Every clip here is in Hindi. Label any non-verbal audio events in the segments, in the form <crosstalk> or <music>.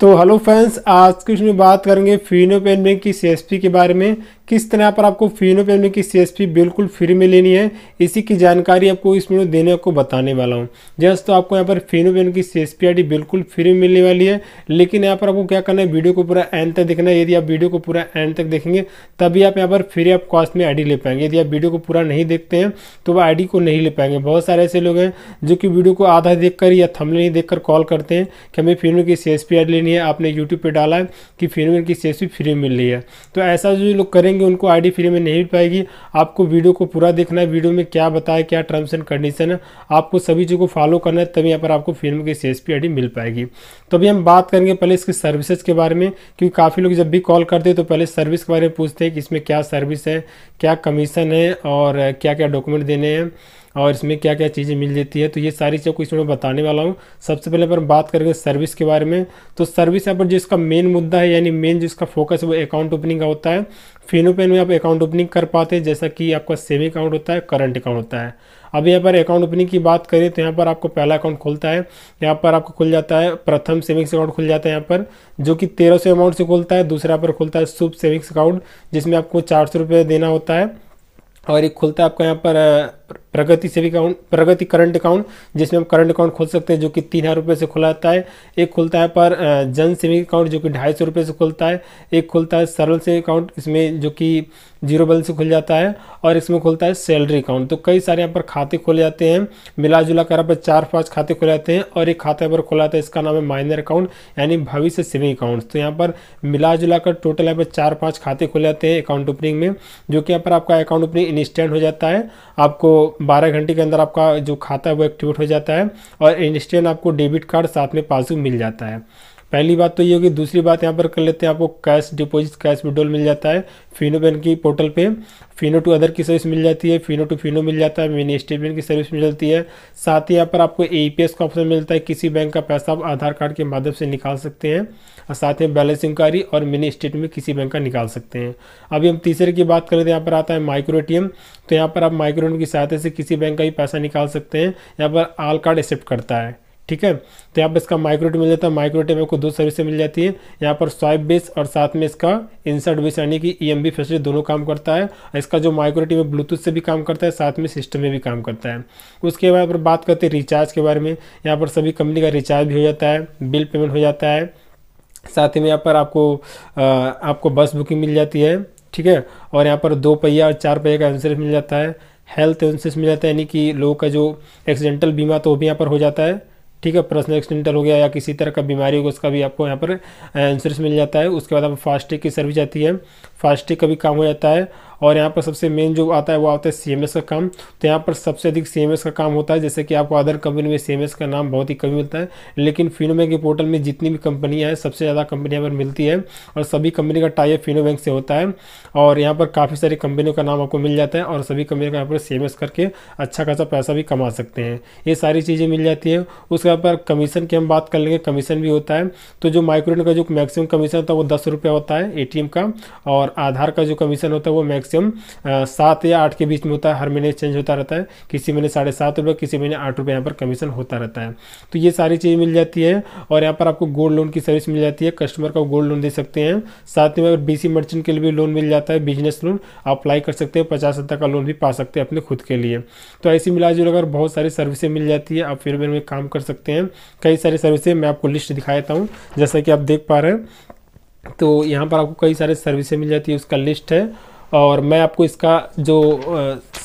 तो हेलो फ्रेंड्स आज के इसमें बात करेंगे फिनो बैंक की सी के बारे में किस तरह पर आपको फिनो फैमिली की सी बिल्कुल फ्री में लेनी है इसी की जानकारी आपको इस वीडियो देने को बताने वाला हूँ जैसे तो आपको यहाँ पर फिनो फैमिली की सी एस बिल्कुल फ्री में मिलने वाली है लेकिन यहाँ पर आपको क्या करना है वीडियो को पूरा एंड तक देखना है यदि आप वीडियो को पूरा एंड तक देखेंगे तभी आप यहाँ पर फ्री ऑफ कॉस्ट में आई ले पाएंगे यदि आप वीडियो को पूरा नहीं देखते हैं तो वह आई को नहीं ले पाएंगे बहुत सारे ऐसे लोग हैं जो कि वीडियो को आधा देख या थमले नहीं देख कॉल करते हैं कि हमें फिनो की सी एस लेनी है आपने यूट्यूब पर डाला है कि फिनो की सी फ्री मिल रही है तो ऐसा जो लोग करेंगे करेंगे उनको आईडी फ्री में नहीं मिल पाएगी आपको वीडियो को पूरा देखना है वीडियो में क्या बताया क्या टर्म्स एंड कंडीशन है आपको सभी चीज़ को फॉलो करना है तभी यहाँ पर आपको फिल्म की सी एस मिल पाएगी तो अभी हम बात करेंगे पहले इसकी सर्विसेज के बारे में क्योंकि काफ़ी लोग जब भी कॉल करते हैं तो पहले सर्विस के बारे में पूछते हैं कि इसमें क्या सर्विस है क्या कमीशन है और क्या क्या डॉक्यूमेंट देने हैं और इसमें क्या क्या चीज़ें मिल जाती है तो ये सारी चीज़ों को इसमें बताने वाला हूँ सबसे पहले अपन बात करेंगे सर्विस के बारे में तो सर्विस यहाँ पर जिसका मेन मुद्दा है यानी मेन जिसका फोकस है वो अकाउंट ओपनिंग का होता है फिनो पेन में आप अकाउंट ओपनिंग कर पाते हैं जैसा कि आपका सेविंग अकाउंट होता है करंट अकाउंट होता है अब यहाँ पर अकाउंट ओपनिंग की बात करें तो यहाँ पर आपको पहला अकाउंट खुलता है यहाँ पर आपको खुल जाता है प्रथम सेविंग्स अकाउंट खुल जाता है यहाँ पर जो कि तेरह सौ अमाउंट से खुलता है दूसरा पर खुलता है शुभ सेविंग्स अकाउंट जिसमें आपको चार सौ रुपये देना होता है और एक खुलता है आपका यहाँ पर Pragati saving account Pragati current account जिसमें हम करंट अकाउंट खोल सकते हैं जो कि तीन हज़ार रुपये से खुला जाता है एक खुलता है पर जन सेविंग अकाउंट जो कि ढाई सौ रुपये से खुलता है एक खुलता है सरल सेविंग अकाउंट इसमें जो कि जीरो बैलेंस से खुल जाता है और इसमें खुलता है सैलरी अकाउंट तो कई सारे यहाँ पर खाते खोले जाते हैं मिला जुला कर पर चार पाँच खाते खोले जाते हैं और एक खाता यहाँ पर खोला जाता है इसका नाम है माइनर अकाउंट यानी भविष्य सेविंग अकाउंट तो यहाँ पर मिला जुला कर टोटल यहाँ पर चार पाँच खाते खोले जाते हैं अकाउंट ओपनिंग में जो कि यहाँ पर आपका अकाउंट ओपनिंग इंस्टेंट हो जाता है आपको बारह घंटे के अंदर आपका जो खाता है वो एक्टिवेट हो जाता है और इंस्टेंट आपको डेबिट कार्ड साथ में पासबुक मिल जाता है पहली बात तो ये होगी दूसरी बात यहाँ पर कर लेते हैं आपको कैश डिपॉजिट कैश विड्रोल मिल जाता है फिनो बैंक की पोर्टल पे फिनो टू अदर की सर्विस मिल जाती है फिनो टू फिनो मिल जाता है मिनी स्टेटमेंट की सर्विस मिल जाती है साथ ही यहाँ पर आपको ए का ऑप्शन मिलता है किसी बैंक का पैसा आप आधार कार्ड के माध्यम से निकाल सकते हैं और साथ ही बैलेंस इंक्वायरी और मिनी स्टेटमेंट किसी बैंक का निकाल सकते हैं अभी हम तीसरे की बात करें तो यहाँ पर आता है माइक्रो एटीएम तो यहाँ पर आप माइक्रो एटीएम की सहायता से किसी बैंक का भी पैसा निकाल सकते हैं यहाँ पर आल कार्ड एक्सेप्ट करता है ठीक है तो यहाँ पर इसका माइक्रोटेप मिल जाता है माइक्रोटेप आपको दो सर्विसें मिल जाती है यहाँ पर स्वाइप बेस और साथ में इसका इंसर्ट बेस यानी कि ई e फैसिलिटी दोनों काम करता है इसका जो माइक्रोटेप है ब्लूटूथ से भी काम करता है साथ में सिस्टम में भी काम करता है उसके बाद पर बात करते हैं रिचार्ज के बारे में यहाँ पर सभी कंपनी का रिचार्ज भी हो जाता है बिल पेमेंट हो जाता है साथ ही में यहाँ पर आपको आपको बस बुकिंग मिल जाती है ठीक है और यहाँ पर दो पहिया और चार पहिया का इंश्योरेंस मिल जाता है हेल्थ इंश्योरेंस मिल जाता है यानी कि लोगों का जो एक्सीडेंटल बीमा तो वो भी यहाँ पर हो जाता है ठीक है पर्सनल एक्सीडेंटल हो गया या किसी तरह का बीमारी होगा उसका भी आपको यहाँ पर इंश्योरेंस मिल जाता है उसके बाद आप फास्टैग की सर्विस आती है फास्टैग का भी काम हो जाता है और यहाँ पर सबसे मेन जो आता है वो आता है सी का काम तो यहाँ पर सबसे अधिक सी का काम होता है जैसे कि आपको अदर कंपनी में सी का नाम बहुत ही कम मिलता है लेकिन फिनोबैंक के पोर्टल में जितनी भी कंपनियाँ हैं सबसे ज़्यादा कंपनी यहाँ पर मिलती है और सभी कंपनी का टाइप फिनोबैंक से होता है और यहाँ पर काफ़ी सारी कंपनियों का नाम आपको मिल जाता है और सभी कंपनी का यहाँ पर सी करके अच्छा खासा पैसा भी कमा सकते हैं ये सारी चीज़ें मिल जाती हैं उसके पर कमीशन की हम बात कर लेंगे कमीशन भी होता है तो जो माइक्रोन का जो मैक्सिमम कमीशन होता है वो दस होता है ए का और आधार का जो कमीशन होता है वो मैक्स मैक्सिमम सात या आठ के बीच में होता है हर महीने चेंज होता रहता है किसी महीने साढ़े सात रुपये किसी महीने आठ रुपये यहाँ पर कमीशन होता रहता है तो ये सारी चीज़ें मिल जाती है और यहाँ पर आपको गोल्ड लोन की सर्विस मिल जाती है कस्टमर का गोल्ड लोन दे सकते हैं साथ ही में अगर बी मर्चेंट के लिए भी लोन मिल जाता है बिजनेस लोन अप्लाई कर सकते हैं पचास हज़ार का लोन भी पा सकते हैं अपने खुद के लिए तो ऐसी मिला अगर बहुत सारी सर्विसें मिल जाती है आप फिर में काम कर सकते हैं कई सारी सर्विसें मैं आपको लिस्ट दिखा देता हूँ जैसा कि आप देख पा रहे हैं तो यहाँ पर आपको कई सारे सर्विसें मिल जाती है उसका लिस्ट है और मैं आपको इसका जो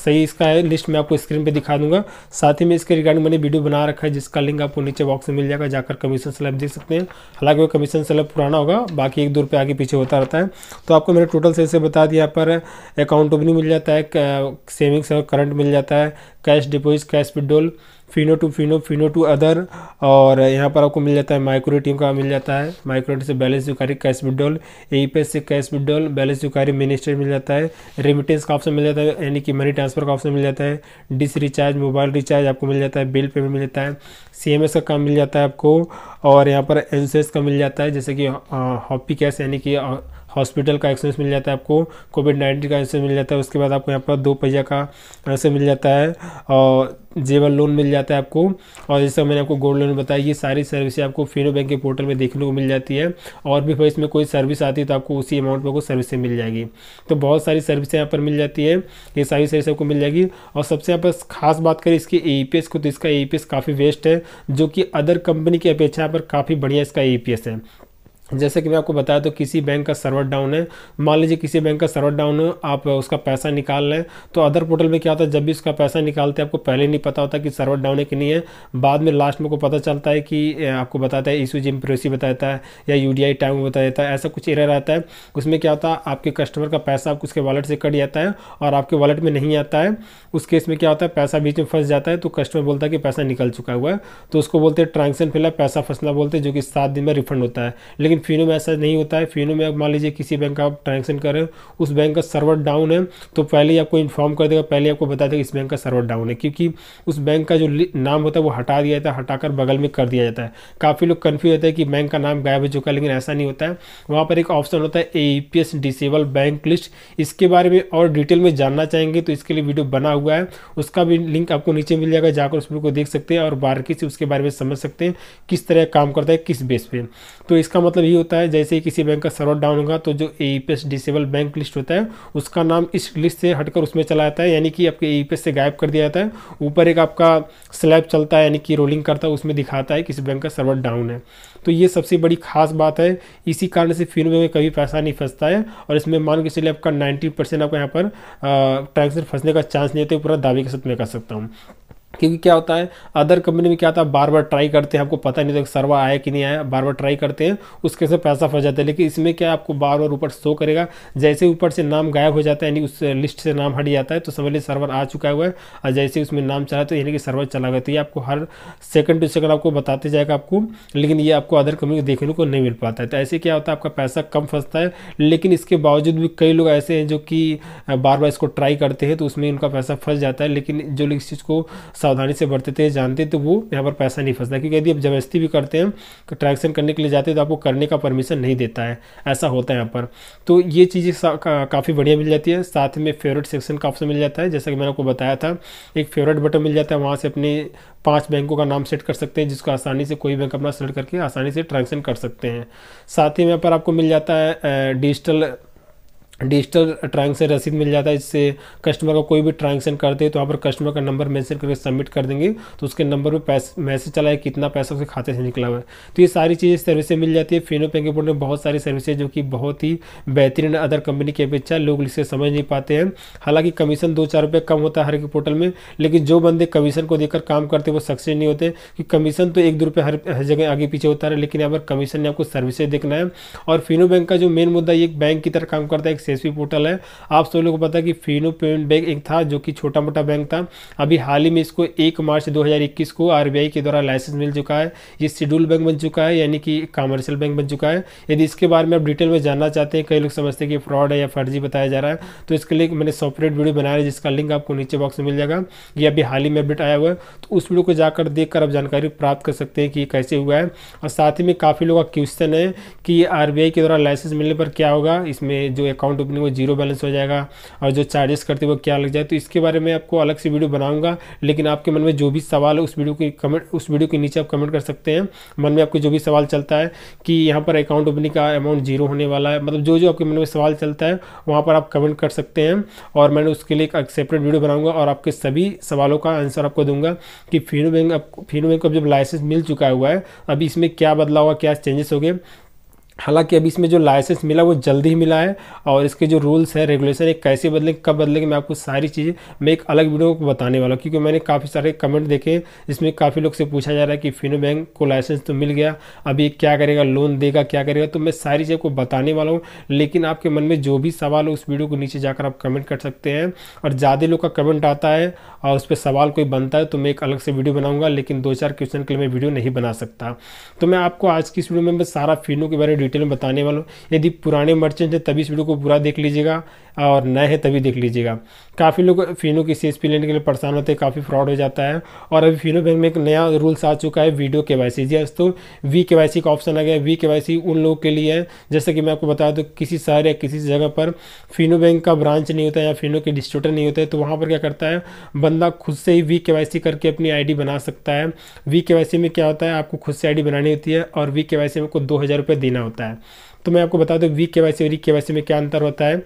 सही इसका है लिस्ट मैं आपको स्क्रीन पे दिखा दूंगा साथ ही में इसके रिगार्डिंग मैंने वीडियो बना रखा है जिसका लिंक आपको नीचे बॉक्स में मिल जाएगा जाकर कमीशन स्लैब देख सकते हैं हालांकि वो कमीशन स्लैब पुराना होगा बाकी एक दो रुपये आगे पीछे होता रहता है तो आपको मैंने टोटल सही से बता दिया पर अकाउंट ओपनिंग मिल जाता है सेविंग्स और करंट मिल जाता है cash deposit cash withdrawal Fino to Fino Fino to other और यहाँ पर आपको मिल जाता है माइक्रो टीम का मिल जाता है माइक्रो से बैलेंस जुकारी कैश विड्रॉल यही पे से कैश विड्रॉल बैलेंस जुकारी मिनिस्टर मिल जाता है रेमिटेंस का ऑप्शन मिल जाता है यानी कि मनी ट्रांसफर का ऑप्शन मिल जाता है डिस रिचार्ज मोबाइल रिचार्ज आपको मिल जाता है बिल पेमेंट मिल जाता है सी का काम मिल जाता है आपको और यहाँ पर एस का मिल जाता है जैसे कि हॉपी कैश यानी कि हॉस्पिटल का एक्सेस मिल जाता है आपको कोविड नाइन्टीन का एक्सेस मिल जाता है उसके बाद आपको यहाँ पर दो पहिया का ऐसे मिल जाता है और जेबल लोन मिल जाता है आपको और जैसे मैंने आपको गोल्ड लोन बताया ये सारी सर्विसें आपको फिनो बैंक के पोर्टल में देखने को मिल जाती है और भी भाई इसमें कोई सर्विस आती है तो आपको उसी अमाउंट पर कोई सर्विसें मिल जाएगी तो बहुत सारी सर्विसें यहाँ पर मिल जाती है ये सारी सर्विस आपको मिल जाएगी और सबसे यहाँ पर खास बात करें इसकी ए e को तो इसका ए काफ़ी वेस्ट है जो कि अदर कंपनी की अपेक्षा पर काफ़ी बढ़िया इसका ए e है जैसे कि मैं आपको बताया तो किसी बैंक का सर्वर डाउन है मान लीजिए किसी बैंक का सर्वर डाउन है आप उसका पैसा निकाल लें तो अदर पोर्टल में क्या होता है जब भी उसका पैसा निकालते हैं आपको पहले नहीं पता होता कि सर्वर डाउन है कि नहीं है बाद में लास्ट में को पता चलता है कि आपको बताता है इशू जिम प्रोसी बताता है या यू डी टाइम बता देता है ऐसा कुछ एरर आता है उसमें क्या होता है आपके कस्टमर का पैसा आपको उसके वॉलेट से कट जाता है और आपके वॉलेट में नहीं आता है उस केस में क्या होता है पैसा बीच में फंस जाता है तो कस्टमर बोलता है कि पैसा निकल चुका हुआ है तो उसको बोलते हैं ट्रांजेक्शन फिलहाल पैसा फंसना बोलते हैं जो कि सात दिन में रिफंड होता है लेकिन लेकिन फिनो में ऐसा नहीं होता है फिनो में मान लीजिए किसी बैंक का आप ट्रांजेक्शन कर रहे हो उस बैंक का सर्वर डाउन है तो पहले ही आपको इन्फॉर्म कर देगा पहले आपको बता देगा इस बैंक का सर्वर डाउन है क्योंकि उस बैंक का जो नाम होता है वो हटा दिया जाता है हटाकर बगल में कर दिया जाता है काफ़ी लोग कन्फ्यूज होते हैं कि बैंक का नाम गायब हो चुका है लेकिन ऐसा नहीं होता है वहाँ पर एक ऑप्शन होता है A P S disable bank list इसके बारे में और डिटेल में जानना चाहेंगे तो इसके लिए वीडियो बना हुआ है उसका भी लिंक आपको नीचे मिल जाएगा जाकर उस को देख सकते हैं और बारीकी से उसके बारे में समझ सकते हैं किस तरह काम करता है किस बेस पे तो इसका मतलब तभी होता है जैसे किसी बैंक का सर्वर डाउन होगा तो जो ए डिसेबल बैंक लिस्ट होता है उसका नाम इस लिस्ट से हटकर उसमें चला जाता है यानी कि आपके ए e से गायब कर दिया जाता है ऊपर एक आपका स्लैब चलता है यानी कि रोलिंग करता है उसमें दिखाता है किसी बैंक का सर्वर डाउन है तो ये सबसे बड़ी खास बात है इसी कारण से फिर में कभी पैसा नहीं फंसता है और इसमें मान के चलिए आपका नाइन्टी परसेंट आपको यहाँ पर ट्रांजेक्शन फंसने का चांस नहीं होता तो पूरा दावे के साथ मैं कर सकता हूँ क्योंकि क्या होता है अदर कंपनी में क्या होता है बार बार ट्राई करते हैं आपको पता नहीं तो सर्वा आया कि नहीं आया बार बार ट्राई करते हैं उसके से पैसा फंस जाता है लेकिन इसमें क्या आपको बार बार ऊपर शो करेगा जैसे ऊपर से नाम गायब हो जाता है यानी उस लिस्ट से नाम हट जाता है तो समझ लीजिए सर्वर आ चुका हुआ है और जैसे उसमें नाम चला तो यानी कि सर्वर चला गया तो ये आपको हर सेकंड टू सेकंड आपको बताते जाएगा आपको लेकिन ये आपको अदर कंपनी को देखने को नहीं मिल पाता है तो ऐसे क्या होता है आपका पैसा कम फंसता है लेकिन इसके बावजूद भी कई लोग ऐसे हैं जो कि बार बार इसको ट्राई करते हैं तो उसमें उनका पैसा फंस जाता है लेकिन जो लोग इस चीज़ को सावधानी से बरतते हैं जानते तो वो यहाँ पर पैसा नहीं फंसता क्योंकि यदि आप जबरदस्ती भी करते हैं ट्रांजेक्शन करने के लिए जाते हैं तो आपको करने का परमिशन नहीं देता है ऐसा होता है यहाँ पर तो ये चीज़ें का, काफ़ी बढ़िया मिल जाती है साथ में फेवरेट सेक्शन का ऑप्शन मिल जाता है जैसा कि मैंने आपको बताया था एक फेवरेट बटन मिल जाता है वहाँ से अपने पांच बैंकों का नाम सेट कर सकते हैं जिसको आसानी से कोई बैंक अपना सेलेक्ट करके आसानी से ट्रांजेक्शन कर सकते हैं साथ ही यहाँ पर आपको मिल जाता है डिजिटल डिजिटल ट्रांजेक्शन रसीद मिल जाता है इससे कस्टमर का कोई भी ट्रांजेक्शन करते हैं तो वहाँ पर कस्टमर का नंबर मेंशन करके सबमिट कर देंगे तो उसके नंबर पे मैसेज चला है कितना पैसा उसके खाते से निकला हुआ है तो ये सारी चीज़ें सर्विसें मिल जाती है फिनो बैंक बोर्ड में बहुत सारी सर्विसेज जो कि बहुत ही बेहतरीन अदर कंपनी की अपेक्षा लोग इसे समझ नहीं पाते हैं हालाँकि कमीशन दो चार रुपये कम होता है हर एक पोर्टल में लेकिन जो बंदे कमीशन को देकर काम करते वो सक्सेस नहीं होते कि कमीशन तो एक दो रुपये हर हर जगह आगे पीछे होता है लेकिन यहाँ पर कमीशन ने आपको सर्विसेज देखना है और फिनो बैंक का जो मेन मुद्दा ये बैंक की तरह काम करता है सीएसपी पोर्टल है आप सब लोग को पता है कि फिनो पेमेंट बैंक एक था जो कि छोटा मोटा बैंक था अभी हाल ही में इसको एक मार्च 2021 को आरबीआई के द्वारा लाइसेंस मिल चुका है ये शेड्यूल बैंक बन चुका है यानी कि कॉमर्शियल बैंक बन चुका है यदि इसके बारे में आप डिटेल में जानना चाहते हैं कई लोग समझते हैं कि फ्रॉड है या फर्जी बताया जा रहा है तो इसके लिए मैंने सॉपरेट वीडियो बनाया है जिसका लिंक आपको नीचे बॉक्स में मिल जाएगा ये अभी हाल ही में अपडेट आया हुआ है तो उस वीडियो को जाकर देख आप जानकारी प्राप्त कर सकते हैं कि कैसे हुआ है और साथ ही में काफ़ी लोगों का क्वेश्चन है कि आर के द्वारा लाइसेंस मिलने पर क्या होगा इसमें जो अकाउंट अकाउंट ओपनिंग वो जीरो बैलेंस हो जाएगा और जो चार्जेस करते वो क्या लग जाए तो इसके बारे में आपको अलग से वीडियो बनाऊंगा लेकिन आपके मन में जो भी सवाल है उस वीडियो की कमेंट उस वीडियो के नीचे आप कमेंट कर सकते हैं मन में आपको जो भी सवाल चलता है कि यहाँ पर अकाउंट ओपनिंग का अमाउंट जीरो होने वाला है मतलब जो जो आपके मन में सवाल चलता है वहाँ पर आप कमेंट कर सकते हैं और मैंने उसके लिए एक सेपरेट वीडियो बनाऊंगा और आपके सभी सवालों का आंसर आपको दूंगा कि फिनो बैंक आपको फिनो बैंक को जब लाइसेंस मिल चुका हुआ है अभी इसमें क्या बदलाव हुआ क्या चेंजेस हो गए हालांकि अभी इसमें जो लाइसेंस मिला वो जल्दी ही मिला है और इसके जो रूल्स है रेगुलेशन ये कैसे बदलेंगे कब बदलेंगे मैं आपको सारी चीज़ें मैं एक अलग वीडियो को बताने वाला हूँ क्योंकि मैंने काफ़ी सारे कमेंट देखे जिसमें काफ़ी लोग से पूछा जा रहा है कि फिनो बैंक को लाइसेंस तो मिल गया अभी क्या करेगा लोन देगा क्या करेगा तो मैं सारी चीज़ को बताने वाला हूँ लेकिन आपके मन में जो भी सवाल हो उस वीडियो को नीचे जाकर आप कमेंट कर सकते हैं और ज़्यादा लोग का कमेंट आता है और उस पर सवाल कोई बनता है तो मैं एक अलग से वीडियो बनाऊँगा लेकिन दो चार क्वेश्चन के लिए मैं वीडियो नहीं बना सकता तो मैं आपको आज की इस वीडियो में सारा फिनो के बारे में डिटेल में बताने वाला हूँ यदि पुराने मर्चेंट हैं तभी इस वीडियो को पूरा देख लीजिएगा और नए हैं तभी देख लीजिएगा काफ़ी लोग फिनो की एस पी लेने के लिए परेशान होते हैं काफ़ी फ्रॉड हो जाता है और अभी फिनो बैंक में एक नया रूल्स आ चुका है वीडियो के वाई सी जी हाँ दोस्तों वी के वाई सी का ऑप्शन आ गया वी के वाई सी उन लोगों के लिए है जैसे कि मैं आपको बता दूँ किसी शहर या किसी जगह पर फिनो बैंक का ब्रांच नहीं होता या फिनो के डिस्ट्रीब्यूटर नहीं होते तो वहाँ पर क्या करता है बंदा खुद से ही वी के वाई सी करके अपनी आई डी बना सकता है वी के वाई सी में क्या होता है आपको खुद से आई डी बनानी होती है और वी के वाई सी में आपको दो हज़ार रुपये देना होता है होता है तो मैं आपको बता दूँ वीक के वाई सी और ई के वाई सी में क्या अंतर होता है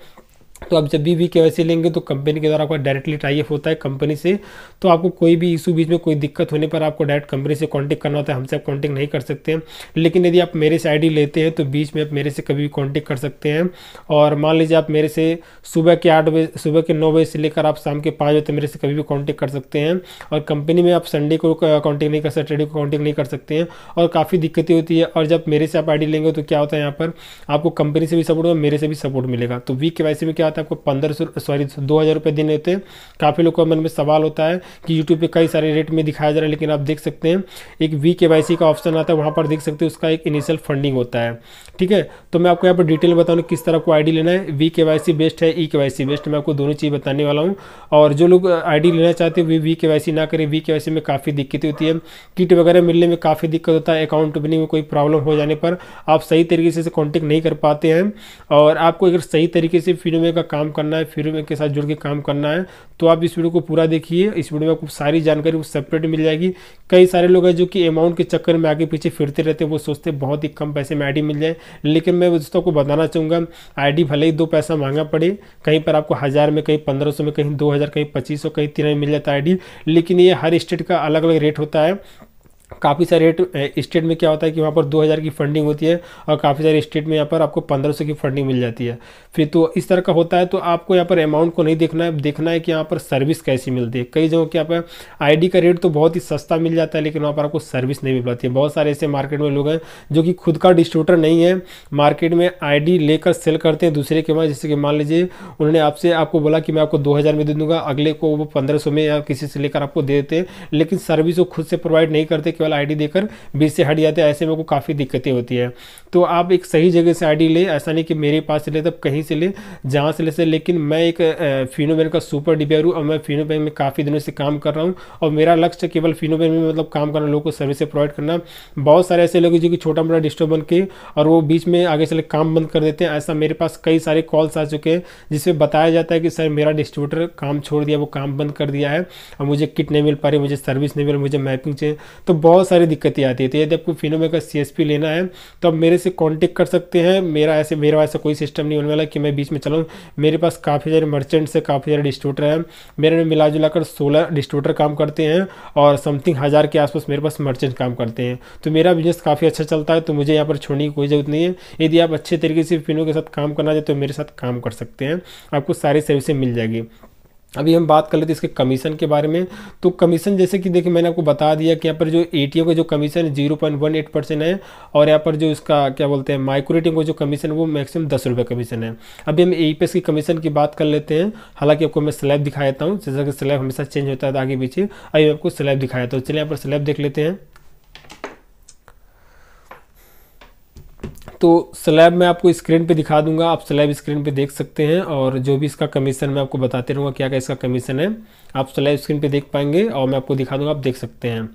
तो आप जब भी वी के लेंगे तो कंपनी के द्वारा आपका डायरेक्टली अप होता है कंपनी से तो आपको कोई भी इशू बीच में कोई दिक्कत होने पर आपको डायरेक्ट कंपनी से कांटेक्ट करना होता है हमसे आप कांटेक्ट नहीं कर सकते हैं लेकिन यदि आप मेरे से आईडी लेते हैं तो बीच में आप मेरे से कभी भी कॉन्टेक्ट कर सकते हैं और मान लीजिए आप मेरे से सुबह के आठ बजे सुबह के नौ बजे से लेकर आप शाम के पाँच बजे तक मेरे से कभी भी कॉन्टैक्ट कर सकते हैं और कंपनी में आप संडे को कॉन्टेक्ट नहीं कर सैटरडे को कॉन्टेक्ट नहीं कर सकते हैं और काफ़ी दिक्कतें होती है और जब मेरे से आप आई लेंगे तो क्या होता है यहाँ पर आपको कंपनी से भी सपोर्ट होगा मेरे से भी सपोर्ट मिलेगा तो वी के में क्या आता है आपको पंद्रह सॉरी दो हज़ार रुपये देने होते हैं काफ़ी लोगों का मन में सवाल होता है कि यूट्यूब पे कई सारे रेट में दिखाया जा रहा है लेकिन आप देख सकते हैं एक वी के वाई सी का ऑप्शन आता है वहाँ पर देख सकते हैं उसका एक इनिशियल फंडिंग होता है ठीक है तो मैं आपको यहाँ पर डिटेल बताऊँ किस तरह को आई लेना है we K Y C best है ई के वाई सी बेस्ट मैं आपको दोनों चीज़ बताने वाला हूँ और जो लोग आई uh, लेना चाहते हैं V V K Y C ना करें वी के वाई सी में काफ़ी दिक्कत होती है किट वगैरह मिलने में काफ़ी दिक्कत होता है अकाउंट ओपनिंग में कोई प्रॉब्लम हो जाने पर आप सही तरीके से कॉन्टेक्ट नहीं कर पाते हैं और आपको अगर सही तरीके से फिनोमे का काम करना है फ्रीडम के साथ जुड़ के काम करना है तो आप इस वीडियो को पूरा देखिए इस वीडियो में आपको सारी जानकारी वो सेपरेट मिल जाएगी कई सारे लोग हैं जो कि अमाउंट के चक्कर में आगे पीछे फिरते रहते हैं वो सोचते हैं बहुत ही कम पैसे में आई मिल जाए लेकिन मैं दोस्तों को बताना चाहूँगा आई भले ही दो पैसा मांगा पड़े कहीं पर आपको हज़ार में कहीं पंद्रह में कहीं दो कहीं पच्चीस कहीं तीन मिल जाता है आई लेकिन ये हर स्टेट का अलग अलग रेट होता है काफ़ी सारे स्टेट में क्या होता है कि वहाँ पर 2000 की फंडिंग होती है और काफ़ी सारे स्टेट में यहाँ पर आपको 1500 की फंडिंग मिल जाती है फिर तो इस तरह का होता है तो आपको यहाँ पर अमाउंट को नहीं देखना है देखना है कि यहाँ पर सर्विस कैसी मिलती है कई जगहों के यहाँ पर आईडी का रेट तो बहुत ही सस्ता मिल जाता है लेकिन वहाँ पर आपको सर्विस नहीं मिल पाती है बहुत सारे ऐसे मार्केट में लोग हैं जो कि खुद का डिस्ट्रीब्यूटर नहीं है मार्केट में आई लेकर सेल करते हैं दूसरे के वहाँ जैसे कि मान लीजिए उन्होंने आपसे आपको बोला कि मैं आपको दो में दे दूँगा अगले को वो पंद्रह में या किसी से लेकर आपको दे देते हैं लेकिन सर्विस वो खुद से प्रोवाइड नहीं करते केवल डी देकर बीच से हट जाते हैं ऐसे में को काफ़ी दिक्कतें होती है तो आप एक सही जगह से डी ले ऐसा नहीं कि मेरे पास से ले तब कहीं से ले जहाँ से ले से लेकिन मैं एक फिनो बैंक का सुपर डिबियर हूँ और मैं फिनो बैंक में काफ़ी दिनों से काम कर रहा हूँ और मेरा लक्ष्य केवल फिनो बैंक में मतलब काम करना लोगों को सर्विस प्रोवाइड करना बहुत सारे ऐसे लोग जो कि छोटा मोटा डिस्टर्ब बन के और वो बीच में आगे चले काम बंद कर देते हैं ऐसा मेरे पास कई सारे कॉल्स आ चुके हैं जिसमें बताया जाता है कि सर मेरा डिस्ट्रीब्यूटर काम छोड़ दिया वो काम बंद कर दिया है और मुझे किट नहीं मिल पा रही मुझे सर्विस नहीं मिल रही मुझे मैपिंग चाहिए तो बहुत सारी दिक्कतें आती है तो यदि आपको फिनोमे का सी एस पी लेना है तो आप मेरे से कॉन्टेक्ट कर सकते हैं मेरा ऐसे मेरा ऐसा कोई सिस्टम नहीं होने वाला कि मैं बीच में चलाऊँ मेरे पास काफ़ी सारे मर्चेंट्स है काफ़ी सारे डिस्ट्रीब्यूटर हैं मेरे में मिला जुला कर सोलह डिस्ट्रीब्यूटर काम करते हैं और समथिंग हज़ार के आसपास मेरे पास मर्चेंट काम करते हैं तो मेरा बिजनेस काफ़ी अच्छा चलता है तो मुझे यहाँ पर छोड़ने की कोई ज़रूरत नहीं है यदि आप अच्छे तरीके से फिनो के साथ काम करना चाहते तो मेरे साथ काम कर सकते हैं आपको सारी सर्विसें मिल जाएगी अभी हम बात कर लेते हैं इसके कमीशन के बारे में तो कमीशन जैसे कि देखिए मैंने आपको बता दिया कि यहाँ पर जो ए का जो कमीशन है zero point one eight percent है और यहाँ पर जो इसका क्या बोलते हैं माइक्रोटिंग का जो कमीशन है वो मैक्सिमम दस रुपये कमीशन है अभी हम ए की कमीशन की बात कर लेते हैं हालांकि आपको मैं स्लैब दिखा देता हूँ जैसा कि स्लैब हमेशा चेंज होता है आगे पीछे अभी आपको स्लैब दिखाया था चलिए यहाँ पर स्लैब देख लेते हैं तो स्लैब मैं आपको स्क्रीन पे दिखा दूंगा आप स्लैब स्क्रीन पे देख सकते हैं और जो भी इसका कमीशन मैं आपको बताते रहूँगा क्या क्या इसका कमीशन है आप स्लैब स्क्रीन पे देख पाएंगे और मैं आपको दिखा दूंगा आप देख सकते हैं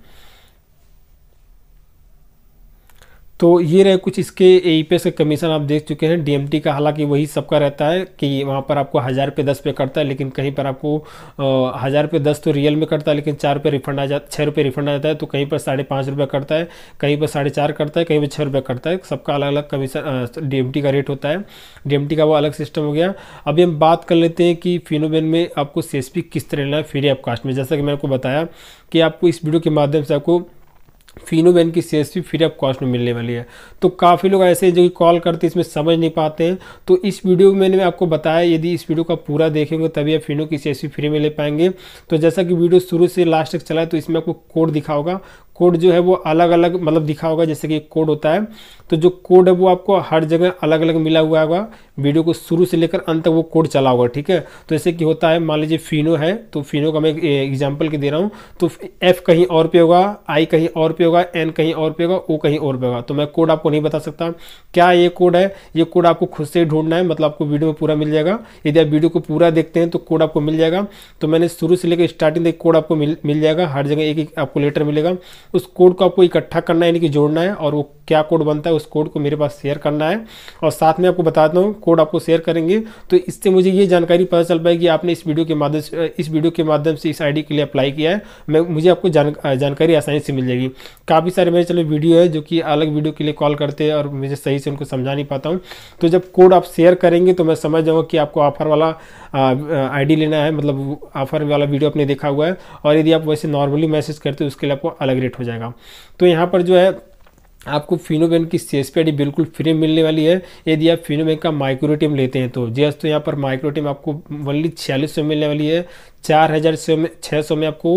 तो ये रहे कुछ इसके ए का कमीशन आप देख चुके हैं डीएमटी का हालांकि वही सबका रहता है कि वहाँ पर आपको हज़ार पे दस पे कटता है लेकिन कहीं पर आपको हज़ार पे दस तो रियल में कटता है लेकिन चार पे रिफंड आ जाता छः रुपये रिफंड आ जाता है तो कहीं पर साढ़े पाँच रुपये कटता है कहीं पर साढ़े चार कटता है कहीं पर छः रुपये कटता है सबका अलग अलग कमीशन डी का रेट होता है डी का वो अलग सिस्टम हो गया अभी हम बात कर लेते हैं कि फिनोबेन में आपको सी किस तरह लेना है फ्री ऑफ कास्ट में जैसा कि मैंने आपको बताया कि आपको इस वीडियो के माध्यम से आपको फिनोबेन की सेल्स भी फ्री ऑफ कॉस्ट में मिलने वाली है तो काफ़ी लोग ऐसे हैं जो कि कॉल करते इसमें समझ नहीं पाते हैं तो इस वीडियो में मैंने आपको बताया यदि इस वीडियो का पूरा देखेंगे तभी आप फिनो की सेल्स भी फ्री में ले पाएंगे तो जैसा कि वीडियो शुरू से लास्ट तक चला है तो इसमें आपको कोड दिखा होगा कोड जो है वो अलग अलग मतलब दिखा होगा जैसे कि कोड होता है तो जो कोड है वो आपको हर जगह अलग अलग मिला हुआ होगा वीडियो को शुरू से लेकर अंत तक वो कोड चला होगा ठीक है तो ऐसे कि होता है मान लीजिए फिनो है तो फिनो का मैं एग्जाम्पल के दे रहा हूँ तो एफ कहीं और पे होगा आई कहीं और पे होगा एन कहीं और पे होगा ओ कहीं और पे होगा तो मैं कोड आपको नहीं बता सकता क्या ये कोड है ये कोड आपको खुद से ढूंढना है मतलब आपको वीडियो में पूरा मिल जाएगा यदि आप वीडियो को पूरा देखते हैं तो कोड आपको मिल जाएगा तो मैंने शुरू से लेकर स्टार्टिंग तक कोड आपको मिल मिल जाएगा हर जगह एक एक आपको लेटर मिलेगा उस कोड को आपको इकट्ठा करना है यानी कि जोड़ना है और वो क्या कोड बनता है उस कोड को मेरे पास शेयर करना है और साथ में आपको बताता हूँ कोड आपको शेयर करेंगे तो इससे मुझे ये जानकारी पता चल पाएगी आपने इस वीडियो के माध्यम इस वीडियो के माध्यम से इस आई के लिए अप्लाई किया है मैं मुझे आपको जान, जानकारी आसानी से मिल जाएगी काफ़ी सारे मेरे चलो वीडियो है जो कि अलग वीडियो के लिए कॉल करते हैं और मुझे सही से उनको समझा नहीं पाता हूँ तो जब कोड आप शेयर करेंगे तो मैं समझ जाऊँगा कि आपको ऑफर वाला आईडी लेना है मतलब ऑफर वाला वीडियो आपने देखा हुआ है और यदि आप वैसे नॉर्मली मैसेज करते हो उसके लिए आपको अलग रेट हो जाएगा तो यहाँ पर जो है आपको फिनोबैंक की सेस पैडी बिल्कुल फ्री मिलने वाली है यदि आप फिनोबैंक का माइक्रोटीम लेते हैं तो जी तो यहाँ पर माइक्रोटीम आपको वनली छियालीस सौ मिलने वाली है चार हज़ार सौ में छः सौ में आपको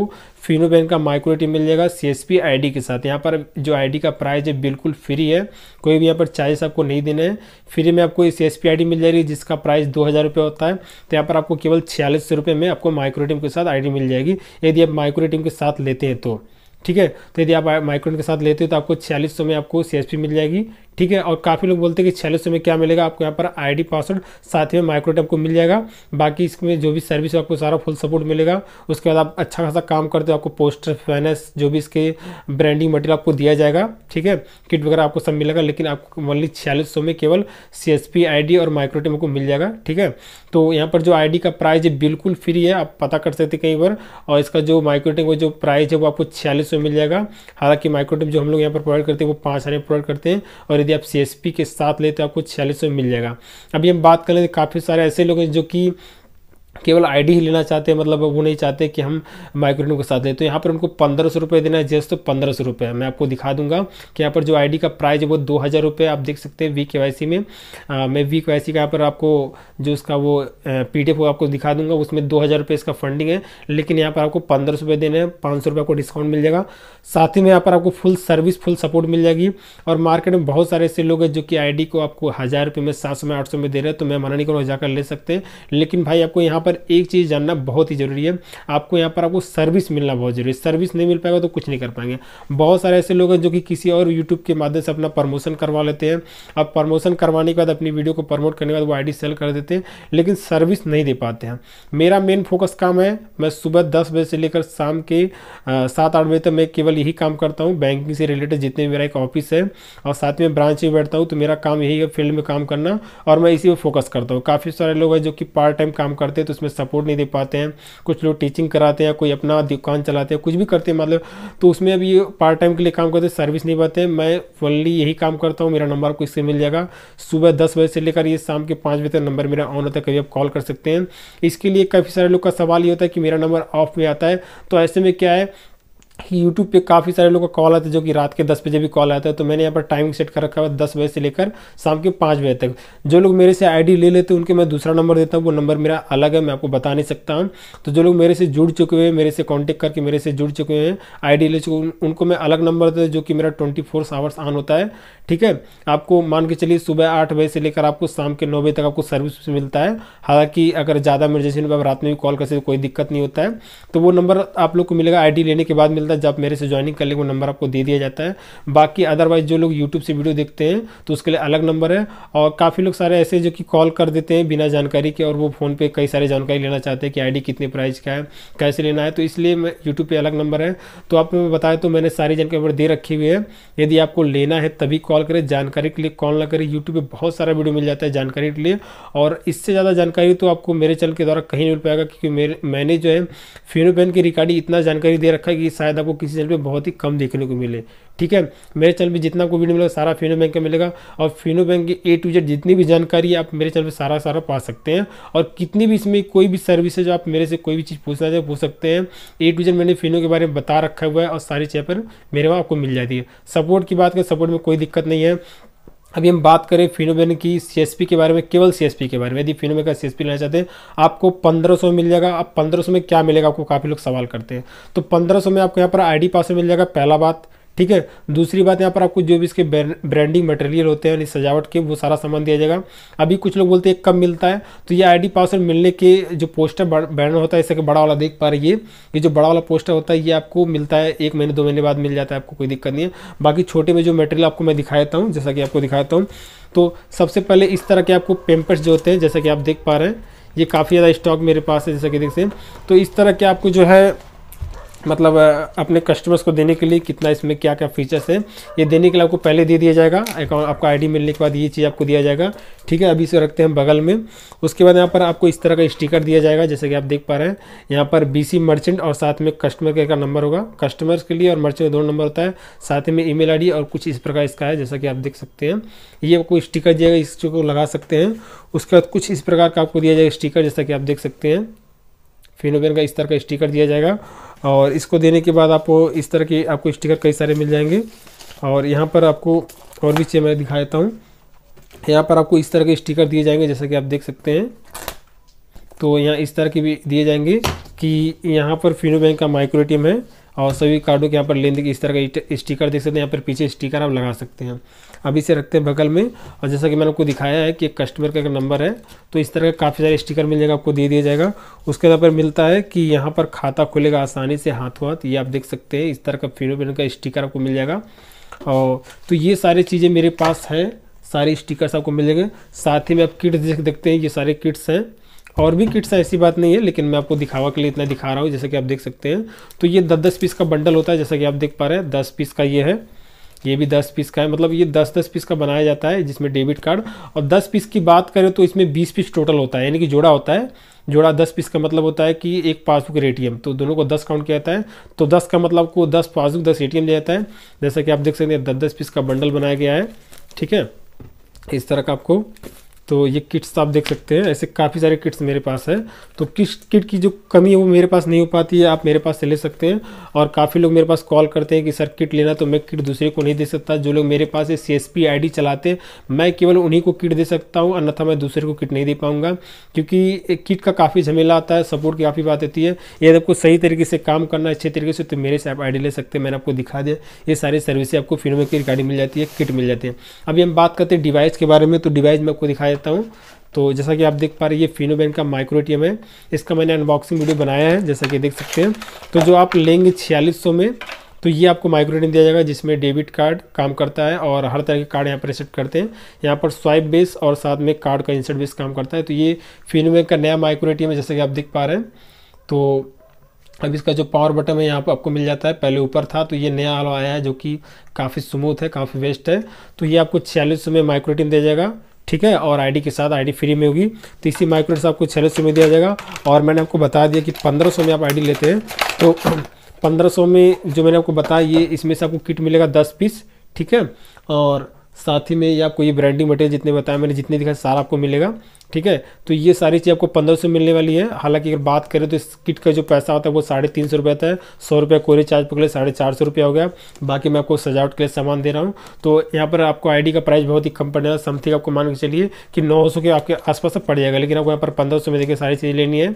फिनोबैन का माइक्रोटीम मिल जाएगा C S P I D के साथ यहाँ पर जो आई डी का प्राइस है बिल्कुल फ्री है कोई भी यहाँ पर चार्जेस आपको नहीं देने हैं फ्री में आपको C S P I D मिल जाएगी जिसका प्राइस दो हज़ार रुपये होता है तो यहाँ पर आपको केवल छियालीस सौ रुपये में आपको माइक्रोटीम के साथ आई डी मिल जाएगी यदि आप माइक्रोटीम के साथ लेते हैं तो ठीक है तो यदि आप माइक्रोन के साथ लेते हो तो आपको छियालीस में आपको सी मिल जाएगी ठीक है और काफ़ी लोग बोलते हैं कि छियालीस में क्या मिलेगा आपको यहाँ पर आईडी पासवर्ड साथ में माइक्रोटेप आपको मिल जाएगा बाकी इसमें जो भी सर्विस आपको सारा फुल सपोर्ट मिलेगा उसके बाद आप अच्छा खासा काम करते हो आपको पोस्टर फाइनेंस जो भी इसके ब्रांडिंग मटेरियल आपको दिया जाएगा ठीक है किट वगैरह आपको सब मिलेगा लेकिन आपको मनली छियालीस में केवल सी एस और माइक्रोटेप को मिल जाएगा ठीक है तो यहाँ पर जो आई का प्राइज है बिल्कुल फ्री है आप पता कर सकते कई बार और इसका जो माइक्रोटेप का जो प्राइस है वो आपको छियालीस मिल जाएगा हालांकि माइक्रोटेप जो हम लोग यहाँ पर प्रोवाइड करते हैं वो पाँच हज़ार में प्रोवाइड करते हैं और यदि आप सी के साथ ले तो आपको छियालीस मिल जाएगा अभी हम बात करें काफ़ी सारे ऐसे लोग हैं जो कि केवल आईडी ही लेना चाहते हैं मतलब वो नहीं चाहते कि हम माइक्रोनियम के साथ लें तो यहाँ पर उनको पंद्रह सौ रुपये देना है जस्ट तो पंद्रह सौ रुपये मैं आपको दिखा दूंगा कि यहाँ पर जो आईडी का प्राइस है वो दो हज़ार रुपये आप देख सकते हैं वी के वाई सी में आ, मैं वी के वाई सी का यहाँ पर आपको जो उसका वो पी डी आपको दिखा दूंगा उसमें दो हज़ार इसका फंडिंग है लेकिन यहाँ पर आपको पंद्रह सौ रुपये देना है पाँच सौ आपको डिस्काउंट मिल जाएगा साथ ही में यहाँ पर आपको फुल सर्विस फुल सपोर्ट मिल जाएगी और मार्केट में बहुत सारे ऐसे लोग हैं जो कि आईडी को आपको हज़ार रुपये में सात सौ में आठ सौ में दे रहे हैं तो मैं मना नहीं करूँगा जाकर ले सकते हैं लेकिन भाई आपको यहाँ पर एक चीज़ जानना बहुत ही ज़रूरी है आपको यहाँ पर आपको सर्विस मिलना बहुत ज़रूरी है सर्विस नहीं मिल पाएगा तो कुछ नहीं कर पाएंगे बहुत सारे ऐसे लोग हैं जो कि किसी और यूट्यूब के माध्यम से अपना प्रमोशन करवा लेते हैं अब प्रमोशन करवाने के बाद अपनी वीडियो को प्रमोट करने के बाद वो आई सेल कर देते हैं लेकिन सर्विस नहीं दे पाते हैं मेरा मेन फोकस काम है मैं सुबह दस बजे से लेकर शाम के सात आठ बजे तक मैं केवल केवल यही काम करता हूँ बैंकिंग से रिलेटेड जितने मेरा एक ऑफिस है और साथ में ब्रांच में बैठता हूँ तो मेरा काम यही है फील्ड में काम करना और मैं इसी पर फोकस करता हूँ काफ़ी सारे लोग हैं जो कि पार्ट टाइम काम करते हैं तो उसमें सपोर्ट नहीं दे पाते हैं कुछ लोग टीचिंग कराते हैं कोई अपना दुकान चलाते हैं कुछ भी करते हैं मतलब तो उसमें अभी पार्ट टाइम के लिए काम करते सर्विस नहीं पाते मैं फुल्ली यही काम करता हूँ मेरा नंबर आपको इससे मिल जाएगा सुबह दस बजे से लेकर ये शाम के पाँच बजे तक नंबर मेरा ऑन होता है कभी आप कॉल कर सकते हैं इसके लिए काफ़ी सारे लोग का सवाल ये होता है कि मेरा नंबर ऑफ में आता है तो ऐसे में क्या है यूट्यूब पे काफ़ी सारे लोगों का कॉल आता है जो कि रात के दस बजे भी कॉल आता है तो मैंने यहाँ पर टाइमिंग सेट कर रखा है दस बजे से लेकर शाम के पाँच बजे तक जो लोग मेरे से आईडी ले लेते हैं उनके मैं दूसरा नंबर देता हूँ वो नंबर मेरा अलग है मैं आपको बता नहीं सकता हूँ तो जो लोग मेरे से जुड़ चुके हुए हैं मेरे से कॉन्टेक्ट करके मेरे से जुड़ चुके हैं आई ले चुके उनको मैं अलग नंबर देता हूँ जो कि मेरा ट्वेंटी आवर्स ऑन होता है ठीक है आपको मान के चलिए सुबह आठ बजे से लेकर आपको शाम के नौ बजे तक आपको सर्विस मिलता है हालाँकि अगर ज़्यादा इमरजेंसी में आप रात में भी कॉल कर सकते कोई दिक्कत नहीं होता है तो वो नंबर आप लोग को मिलेगा आई लेने के बाद मिलता मिलता है जब मेरे से ज्वाइनिंग कर ले वो नंबर आपको दे दिया जाता है बाकी अदरवाइज जो लोग यूट्यूब से वीडियो देखते हैं तो उसके लिए अलग नंबर है और काफ़ी लोग सारे ऐसे जो कि कॉल कर देते हैं बिना जानकारी के और वो फ़ोन पर कई सारी जानकारी लेना चाहते हैं कि आई कितने प्राइस का है कैसे लेना है तो इसलिए मैं यूट्यूब पर अलग नंबर है तो आपको बताया तो मैंने सारी जानकारी दे रखी हुई है यदि आपको लेना है तभी कॉल करें जानकारी के लिए कॉल ना करें यूट्यूब पर बहुत सारा वीडियो मिल जाता है जानकारी के लिए और इससे ज़्यादा जानकारी तो आपको मेरे चैनल के द्वारा कहीं नहीं मिल पाएगा क्योंकि मेरे मैंने जो है फिनोपेन की रिकॉर्डिंग इतना जानकारी दे रखा है कि शायद शायद आपको किसी चैनल पे बहुत ही कम देखने को मिले ठीक है मेरे चैनल पे जितना आपको वीडियो मिलेगा सारा फिनो बैंक का मिलेगा और फिनो बैंक की ए टू जेड जितनी भी जानकारी आप मेरे चैनल पर सारा सारा पा सकते हैं और कितनी भी इसमें कोई भी सर्विस है जो आप मेरे से कोई भी चीज़ पूछना चाहे पूछ सकते हैं ए टू जेड मैंने फिनो के बारे में बता रखा हुआ है और सारी चैपर मेरे वहाँ आपको मिल जाती है सपोर्ट की बात करें सपोर्ट में कोई दिक्कत नहीं है अभी हम बात करें फिनोमेन की सीएसपी के बारे में केवल सीएसपी के बारे में यदि फिनोमेन का सीएसपी लेना चाहते हैं आपको 1500 में मिल जाएगा अब 1500 में क्या मिलेगा आपको काफ़ी लोग सवाल करते हैं तो 1500 में आपको यहाँ पर आईडी पासवर्ड मिल जाएगा पहला बात ठीक है दूसरी बात यहाँ पर आपको जो भी इसके ब्रांडिंग मटेरियल होते हैं सजावट के वो सारा सामान दिया जाएगा अभी कुछ लोग बोलते हैं कम मिलता है तो ये आईडी पासवर्ड मिलने के जो पोस्टर बैनर होता है इससे बड़ा वाला देख पा रही है ये जो बड़ा वाला पोस्टर होता है ये आपको मिलता है एक महीने दो महीने बाद मिल जाता है आपको कोई दिक्कत नहीं है बाकी छोटे में जो मटेरियल आपको मैं दिखा देता हूँ जैसा कि आपको दिखाता हूँ तो सबसे पहले इस तरह के आपको पेम्पर्स जो होते हैं जैसा कि आप देख पा रहे हैं ये काफ़ी ज़्यादा स्टॉक मेरे पास है जैसा कि देख सकते हैं तो इस तरह के आपको जो है मतलब अपने कस्टमर्स को देने के लिए कितना इसमें क्या क्या फीचर्स है ये देने के लिए आपको पहले दे दिया जाएगा अकाउंट आपका आईडी मिलने के बाद ये चीज़ आपको दिया जाएगा ठीक है अभी इसे रखते हैं बगल में उसके बाद यहाँ पर आपको इस तरह का स्टिकर दिया जाएगा जैसे कि आप देख पा रहे हैं यहाँ पर बी मर्चेंट और साथ में कस्टमर केयर का नंबर होगा कस्टमर्स के लिए और मर्चेंट दोनों नंबर होता है साथ में ईमेल आईडी और कुछ इस प्रकार इसका है जैसा कि आप देख सकते हैं ये आपको स्टिकर दिया इस चीज़ को लगा सकते हैं उसके बाद कुछ इस प्रकार का आपको दिया जाएगा स्टिकर जैसा कि आप देख सकते हैं फेलोवेयर का इस तरह का स्टिकर दिया जाएगा और इसको देने के बाद आपको इस तरह के आपको स्टिकर कई सारे मिल जाएंगे और यहाँ पर आपको और भी चीज़ें मैं दिखा देता हूँ यहाँ पर आपको इस तरह के स्टिकर दिए जाएंगे जैसा कि आप देख सकते हैं तो यहाँ इस तरह के भी दिए जाएंगे कि यहाँ पर फिनो बैंक का माइक्रो है और सभी कार्डों के यहाँ पर लेन की इस तरह का स्टिकर देख सकते हैं यहाँ पर पीछे स्टिकर आप लगा सकते हैं अब इसे रखते हैं बगल में और जैसा कि मैंने आपको दिखाया है कि एक कस्टमर का नंबर है तो इस तरह का काफ़ी सारे स्टिकर मिल जाएगा आपको दे दिया जाएगा उसके यहाँ पर मिलता है कि यहाँ पर खाता खुलेगा आसानी से हाथों हाथ ये आप देख सकते हैं इस तरह का फिनोपिन का स्टिकर आपको मिल जाएगा और तो ये सारी चीज़ें मेरे पास हैं सारे स्टिकर्स आपको मिलेंगे साथ ही में आप किट्स देख देखते हैं ये सारे किट्स हैं और भी किट्स ऐसी बात नहीं है लेकिन मैं आपको दिखावा के लिए इतना दिखा रहा हूँ जैसे कि आप देख सकते हैं तो ये दस दस पीस का बंडल होता है जैसा कि आप देख पा रहे हैं दस पीस का ये है ये भी दस पीस का है मतलब ये दस दस पीस का बनाया जाता है जिसमें डेबिट कार्ड और दस पीस की बात करें तो इसमें बीस पीस टोटल होता है यानी कि जोड़ा होता है जोड़ा दस पीस का मतलब होता है कि एक पासबुक और एटीएम तो दोनों को दस काउंट किया जाता है तो दस का मतलब को दस पासबुक दस एटीएम लिया जाता है जैसा कि आप देख सकते हैं दस दस पीस का बंडल बनाया गया है ठीक है इस तरह का आपको तो ये किट्स तो आप देख सकते हैं ऐसे काफ़ी सारे किट्स मेरे पास है तो किस किट की जो कमी है वो मेरे पास नहीं हो पाती है आप मेरे पास से ले सकते हैं और काफ़ी लोग मेरे पास कॉल करते हैं कि सर किट लेना तो मैं किट दूसरे को नहीं दे सकता जो लोग मेरे पास C S P I D चलाते मैं केवल उन्हीं को किट दे सकता हूँ अन्यथा मैं दूसरे को किट नहीं दे पाऊँगा क्योंकि किट का काफ़ी झमेला आता है सपोर्ट की काफ़ी बात होती है यदि आपको सही तरीके से काम करना अच्छे तरीके से तो मेरे से आप आई ले सकते हैं मैंने आपको दिखा दिया ये सारी सर्विसें आपको फिनोमे की रिगार्डिंग मिल जाती है किट मिल जाती है अभी हम बात करते हैं डिवाइस के बारे में तो डिवाइस मैं आपको दिखाया देता हूँ तो जैसा कि आप देख पा रहे ये बैंक का माइक्रो एटीएम है इसका मैंने अनबॉक्सिंग वीडियो बनाया है जैसा कि देख सकते हैं तो जो आप लेंगे छियालीस में तो ये आपको माइक्रो दिया जाएगा जिसमें डेबिट कार्ड काम करता है और हर तरह के कार्ड यहाँ पर इंसर्ट करते हैं यहाँ पर स्वाइप बेस और साथ में कार्ड का इंसर्ट बेस काम करता है तो ये फिनोबैन का नया माइक्रो एटीएम है जैसा कि आप देख पा रहे हैं तो अब इसका जो पावर बटन है यहाँ पर आपको मिल जाता है पहले ऊपर था तो ये नया आलो आया है जो कि काफ़ी स्मूथ है काफ़ी बेस्ट है तो ये आपको छियालीस में माइक्रोटीन दे जाएगा ठीक है और आईडी के साथ आईडी फ्री में होगी तो इसी से आपको छः सौ में दिया जाएगा और मैंने आपको बता दिया कि पंद्रह सौ में आप आईडी लेते हैं तो <clears throat> पंद्रह सौ में जो मैंने आपको बताया ये इसमें से आपको किट मिलेगा दस पीस ठीक है और साथ ही में ये आपको ये ब्रांडिंग मटेरियल जितने बताया मैंने जितने दिखाए सारा आपको मिलेगा ठीक है तो ये सारी चीज़ आपको पंद्रह सौ मिलने वाली है हालांकि अगर बात करें तो इस किट का जो पैसा होता है वो साढ़े तीन सौ रुपये आता है सौ रुपये कोरे चार्ज पकड़े साढ़े चार सौ रुपया हो गया बाकी मैं आपको सजावट के लिए सामान दे रहा हूँ तो यहाँ पर आपको आईडी का प्राइस बहुत ही कम पड़ जाएगा समथिंग आपको मान के चलिए कि नौ सौ के आपके आसपास पड़ जाएगा लेकिन आपको यहाँ पर पंद्रह सौ में देखिए सारी चीज़ें लेनी है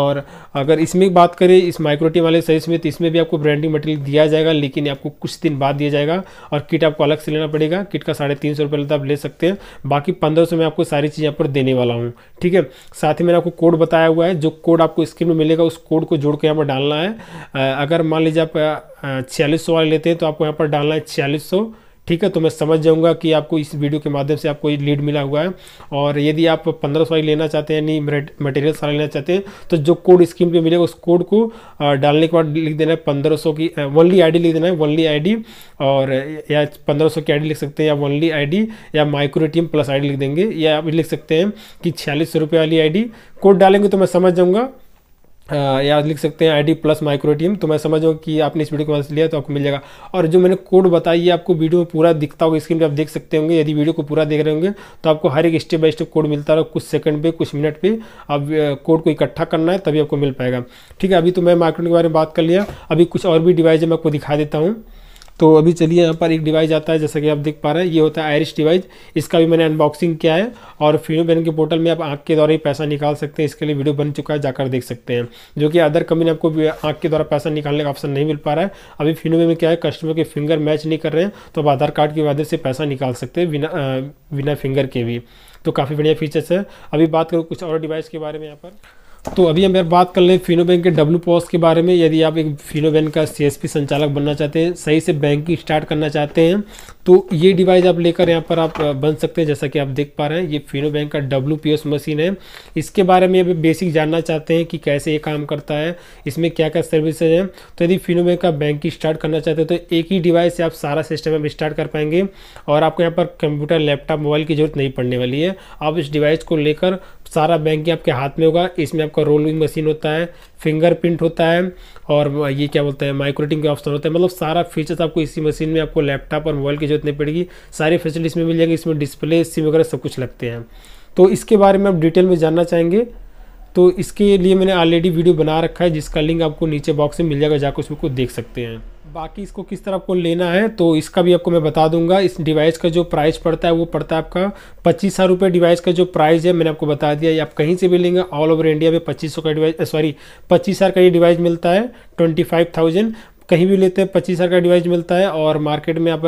और अगर इसमें बात करें इस माइक्रोटी वाले साइज में तो इसमें भी आपको ब्रांडिंग मटेरियल दिया जाएगा लेकिन आपको कुछ दिन बाद दिया जाएगा और किट आपको अलग से लेना पड़ेगा किट का साढ़े तीन सौ रुपये आप ले सकते हैं बाकी पंद्रह सौ में आपको सारी चीज़ यहाँ पर देने वाली वाला हूँ ठीक है साथ ही मैंने आपको कोड बताया हुआ है जो कोड आपको स्क्रीन में मिलेगा उस कोड को जोड़ के यहाँ पर डालना है अगर मान लीजिए आप छियालीस वाले लेते हैं तो आपको यहाँ पर डालना है छियालीस सौ ठीक है तो मैं समझ जाऊँगा कि आपको इस वीडियो के माध्यम से आपको लीड मिला हुआ है और यदि आप पंद्रह सौ लेना चाहते हैं यानी मटेरियल सारा लेना चाहते हैं तो जो कोड स्क्रीन पे मिलेगा उस कोड को डालने के बाद लिख देना है पंद्रह सौ की वनली डी लिख देना है वनली डी और या पंद्रह सौ की डी लिख सकते हैं या वनली डी या माइक्रोटीम प्लस डी लिख देंगे या आप लिख सकते हैं कि छियालीस सौ वाली डी कोड डालेंगे तो मैं समझ जाऊँगा या लिख सकते हैं आई डी प्लस माइक्रोटीम तो मैं समझ कि आपने इस वीडियो को मदद से लिया तो आपको मिल जाएगा और जो मैंने कोड बताई है आपको वीडियो में पूरा दिखता होगा स्क्रीन पर आप देख सकते होंगे यदि वीडियो को पूरा देख रहे होंगे तो आपको हर एक स्टेप बाय स्टेप कोड मिलता रहा कुछ सेकंड पे कुछ मिनट पर आप कोड को इकट्ठा करना है तभी आपको मिल पाएगा ठीक है अभी तो मैं माइक्रोटीम के बारे में बात कर लिया अभी कुछ और भी डिवाइस है मैं आपको दिखा देता हूँ तो अभी चलिए यहाँ पर एक डिवाइस आता है जैसा कि आप देख पा रहे हैं ये होता है आयरिश डिवाइस इसका भी मैंने अनबॉक्सिंग किया है और फिनो बैन के पोर्टल में आप आँख के द्वारा ही पैसा निकाल सकते हैं इसके लिए वीडियो बन चुका है जाकर देख सकते हैं जो कि अदर कंपनी आपको आँख के द्वारा पैसा निकालने का ऑप्शन नहीं मिल पा रहा है अभी फिनो में क्या है कस्टमर के फिंगर मैच नहीं कर रहे हैं तो आप आधार कार्ड के माध्यम से पैसा निकाल सकते हैं बिना बिना फिंगर के भी तो काफ़ी बढ़िया फीचर्स है अभी बात करूँ कुछ और डिवाइस के बारे में यहाँ पर तो अभी हम यार बात कर लें फिनो बैंक के डब्ल्यू पॉस के बारे में यदि आप एक फिनो बैंक का सी संचालक बनना चाहते हैं सही से बैंकिंग स्टार्ट करना चाहते हैं तो ये डिवाइस आप लेकर यहाँ पर आप बन सकते हैं जैसा कि आप देख पा रहे हैं ये फिनो बैंक का डब्ल्यू मशीन है इसके बारे में अभी बेसिक जानना चाहते हैं कि कैसे ये काम करता है इसमें क्या क्या सर्विसेज हैं तो यदि फिनो बैंक का बैंकिंग स्टार्ट करना चाहते हैं तो एक ही डिवाइस से आप सारा सिस्टम अब स्टार्ट कर पाएंगे और आपको यहाँ पर कंप्यूटर लैपटॉप मोबाइल की जरूरत नहीं पड़ने वाली है आप इस डिवाइस को लेकर सारा बैंकिंग आपके हाथ में होगा इसमें आपका रोलिंग मशीन होता है फिंगरप्रिंट होता है और ये क्या बोलते हैं माइक्रोटिंग का ऑप्शन होता है मतलब सारा फीचर्स आपको इसी मशीन में आपको लैपटॉप और मोबाइल की जरूरत नहीं पड़ेगी सारी फैसिलिटी इसमें मिल जाएगी इसमें डिस्प्ले सिम वगैरह सब कुछ लगते हैं तो इसके बारे में आप डिटेल में जानना चाहेंगे तो इसके लिए मैंने ऑलरेडी वीडियो बना रखा है जिसका लिंक आपको नीचे बॉक्स में मिल जाएगा जाकर उसमें को देख सकते हैं बाकी इसको किस तरह आपको लेना है तो इसका भी आपको मैं बता दूंगा इस डिवाइस का जो प्राइस पड़ता है वो पड़ता है आपका पच्चीस हज़ार रुपये डिवाइस का जो प्राइस है मैंने आपको बता दिया ये आप कहीं से भी लेंगे ऑल ओवर इंडिया में पच्चीस का डिवाइस सॉरी पच्चीस हज़ार का ये डिवाइस मिलता है ट्वेंटी फाइव थाउजेंड कहीं भी लेते हैं पच्चीस हज़ार का डिवाइस मिलता है और मार्केट में आप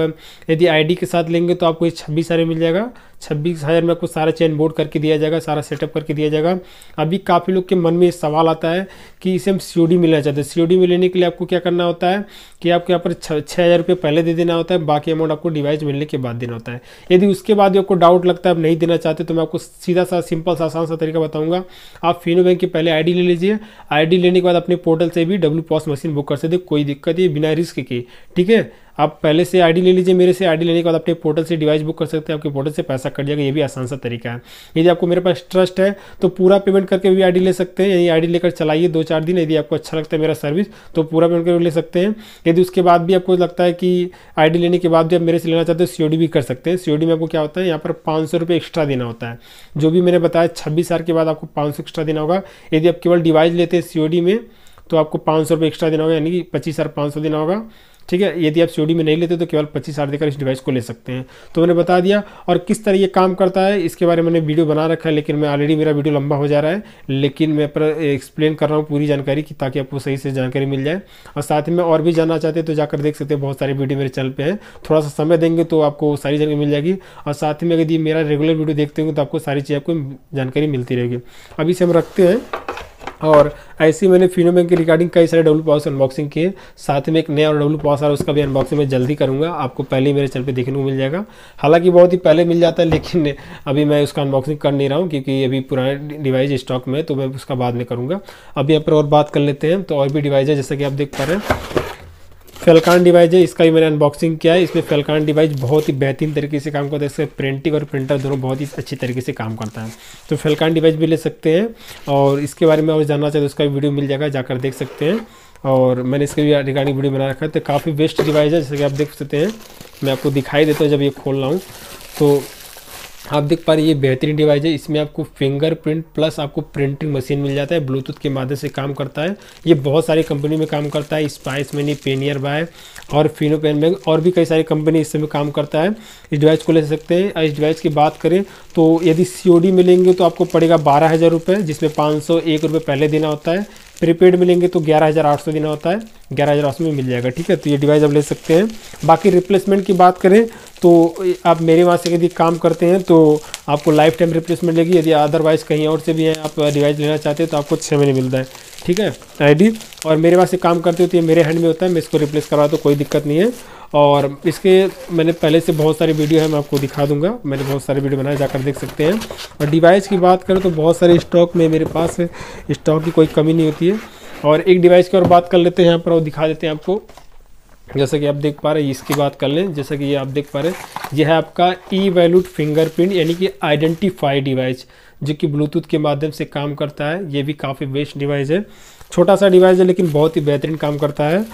यदि आईडी के साथ लेंगे तो आपको ये छब्बीस हज़ार मिल जाएगा छब्बीस हज़ार में आपको सारा चैन बोर्ड करके दिया जाएगा सारा सेटअप करके दिया जाएगा अभी काफ़ी लोग के मन में सवाल आता है कि इसे हम सी डी मिलना चाहते हैं सी में लेने के लिए आपको क्या करना होता है कि आपको यहाँ पर छः हज़ार रुपये पहले दे देना होता है बाकी अमाउंट आपको डिवाइस मिलने के बाद देना होता है यदि उसके बाद आपको डाउट लगता है आप नहीं देना चाहते तो मैं आपको सीधा सा सिंपल सा आसान सा तरीका बताऊँगा आप फिनो बैंक की पहले डी ले लीजिए डी लेने के बाद अपने पोर्टल से भी डब्ल्यू पॉस मशीन बुक कर सकते कोई दिक्कत ही बिना रिस्क के ठीक है आप पहले से आईडी ले लीजिए मेरे से आईडी लेने के बाद अपने पोर्टल से डिवाइस बुक कर सकते हैं आपके पोर्टल से पैसा कट जाएगा ये भी आसान सा तरीका है यदि आपको मेरे पास ट्रस्ट है तो पूरा पेमेंट करके भी आईडी ले सकते हैं यदि आईडी लेकर चलाइए दो चार दिन यदि आपको अच्छा लगता है मेरा सर्विस तो पूरा पेमेंट करके ले सकते हैं यदि उसके बाद भी आपको लगता है कि आई लेने के बाद भी आप मेरे से लेना चाहते हो सीओडी भी कर सकते हैं सीओडी में आपको क्या होता है यहाँ पर पाँच सौ एक्स्ट्रा देना होता है जो भी मैंने बताया छब्बीस हज़ार के बाद आपको पाँच सौ एक्स्ट्रा देना होगा यदि आप केवल डिवाइस लेते हैं सीओडी में तो आपको पाँच सौ रुपये एक्स्ट्रा देना होगा यानी कि पच्चीस हज़ार पाँच सौ देना होगा ठीक है यदि आप सी में नहीं लेते तो केवल पच्चीस आर देकर इस डिवाइस को ले सकते हैं तो मैंने बता दिया और किस तरह ये काम करता है इसके बारे में मैंने वीडियो बना रखा है लेकिन मैं ऑलरेडी मेरा वीडियो लंबा हो जा रहा है लेकिन मैं पर एक्सप्लेन कर रहा हूँ पूरी जानकारी की ताकि आपको सही से जानकारी मिल जाए और साथ में और भी जानना चाहते हैं तो जाकर देख सकते हैं बहुत सारे वीडियो मेरे चैनल पर हैं थोड़ा सा समय देंगे तो आपको सारी जानकारी मिल जाएगी और साथ में यदि मेरा रेगुलर वीडियो देखते होंगे तो आपको सारी चीज़ आपको जानकारी मिलती रहेगी अभी से हम रखते हैं और ही मैंने बैंक के रिगार्डिंग कई सारे डब्लू पॉस अनबॉक्सिंग किए साथ में एक नया और डब्लू पावर्स आ उसका भी अनबॉक्सिंग मैं जल्दी करूँगा आपको पहले ही मेरे चैनल पे देखने को मिल जाएगा हालांकि बहुत ही पहले मिल जाता है लेकिन अभी मैं उसका अनबॉक्सिंग कर नहीं रहा हूँ क्योंकि अभी पुराने डिवाइस स्टॉक में तो मैं उसका बाद में करूँगा अभी यहाँ पर और बात कर लेते हैं तो और भी डिवाइस है जैसा कि आप देख पा रहे हैं फेलकान डिवाइस है इसका भी मैंने अनबॉक्सिंग किया है इसमें फेलकान डिवाइस बहुत ही बेहतरीन तरीके से काम करता है इससे प्रिंटिंग और प्रिंटर दोनों बहुत ही अच्छी तरीके से काम करता है तो फेलकान डिवाइस भी ले सकते हैं और इसके बारे में और जानना चाहते तो उसका भी वीडियो मिल जाएगा जाकर देख सकते हैं और मैंने इसके भी रिगार्डिंग वीडियो बना रखा है तो काफ़ी बेस्ट डिवाइस है जैसे कि आप देख सकते हैं मैं आपको दिखाई देता हूँ जब ये खोल रहा हूँ तो आप देख पा रहे ये बेहतरीन डिवाइस है इसमें आपको फिंगरप्रिंट प्लस आपको प्रिंटिंग मशीन मिल जाता है ब्लूटूथ के माध्यम से काम करता है ये बहुत सारी कंपनी में काम करता है स्पाइस मनी पेनियर बाय और फिनो पेन बैंक और भी कई सारी कंपनी इस समय काम करता है इस डिवाइस को ले सकते हैं इस डिवाइस की बात करें तो यदि सी में लेंगे तो आपको पड़ेगा बारह हज़ार रुपये जिसमें पाँच सौ एक रुपये पहले देना होता है प्रीपेड में लेंगे तो ग्यारह हज़ार आठ सौ देना होता है ग्यारह हज़ार आठ सौ में मिल जाएगा ठीक है तो ये डिवाइस आप ले सकते हैं बाकी रिप्लेसमेंट की बात करें तो आप मेरे वहाँ से यदि काम करते हैं तो आपको लाइफ टाइम रिप्लेसमेंट लेगी यदि अदरवाइज़ कहीं और से भी हैं आप डिवाइस लेना चाहते हैं तो आपको छः महीने मिलता है ठीक है आईडी और मेरे वहाँ से काम करते हो तो ये मेरे हैंड में होता है मैं इसको रिप्लेस करवा तो कोई दिक्कत नहीं है और इसके मैंने पहले से बहुत सारे वीडियो है मैं आपको दिखा दूंगा मैंने बहुत सारे वीडियो बनाए जाकर देख सकते हैं और डिवाइस की बात करें तो बहुत सारे स्टॉक में मेरे पास स्टॉक की कोई कमी नहीं होती है और एक डिवाइस की और बात कर लेते हैं यहाँ पर और दिखा देते हैं आपको जैसा कि आप देख पा रहे हैं इसकी बात कर लें जैसा कि ये आप देख पा रहे हैं यह है आपका ई वैल्यूड फिंगरप्रिंट यानी कि आइडेंटिफाई डिवाइस जो कि ब्लूटूथ के माध्यम से काम करता है ये भी काफ़ी बेस्ट डिवाइस है छोटा सा डिवाइस है लेकिन बहुत ही बेहतरीन काम करता है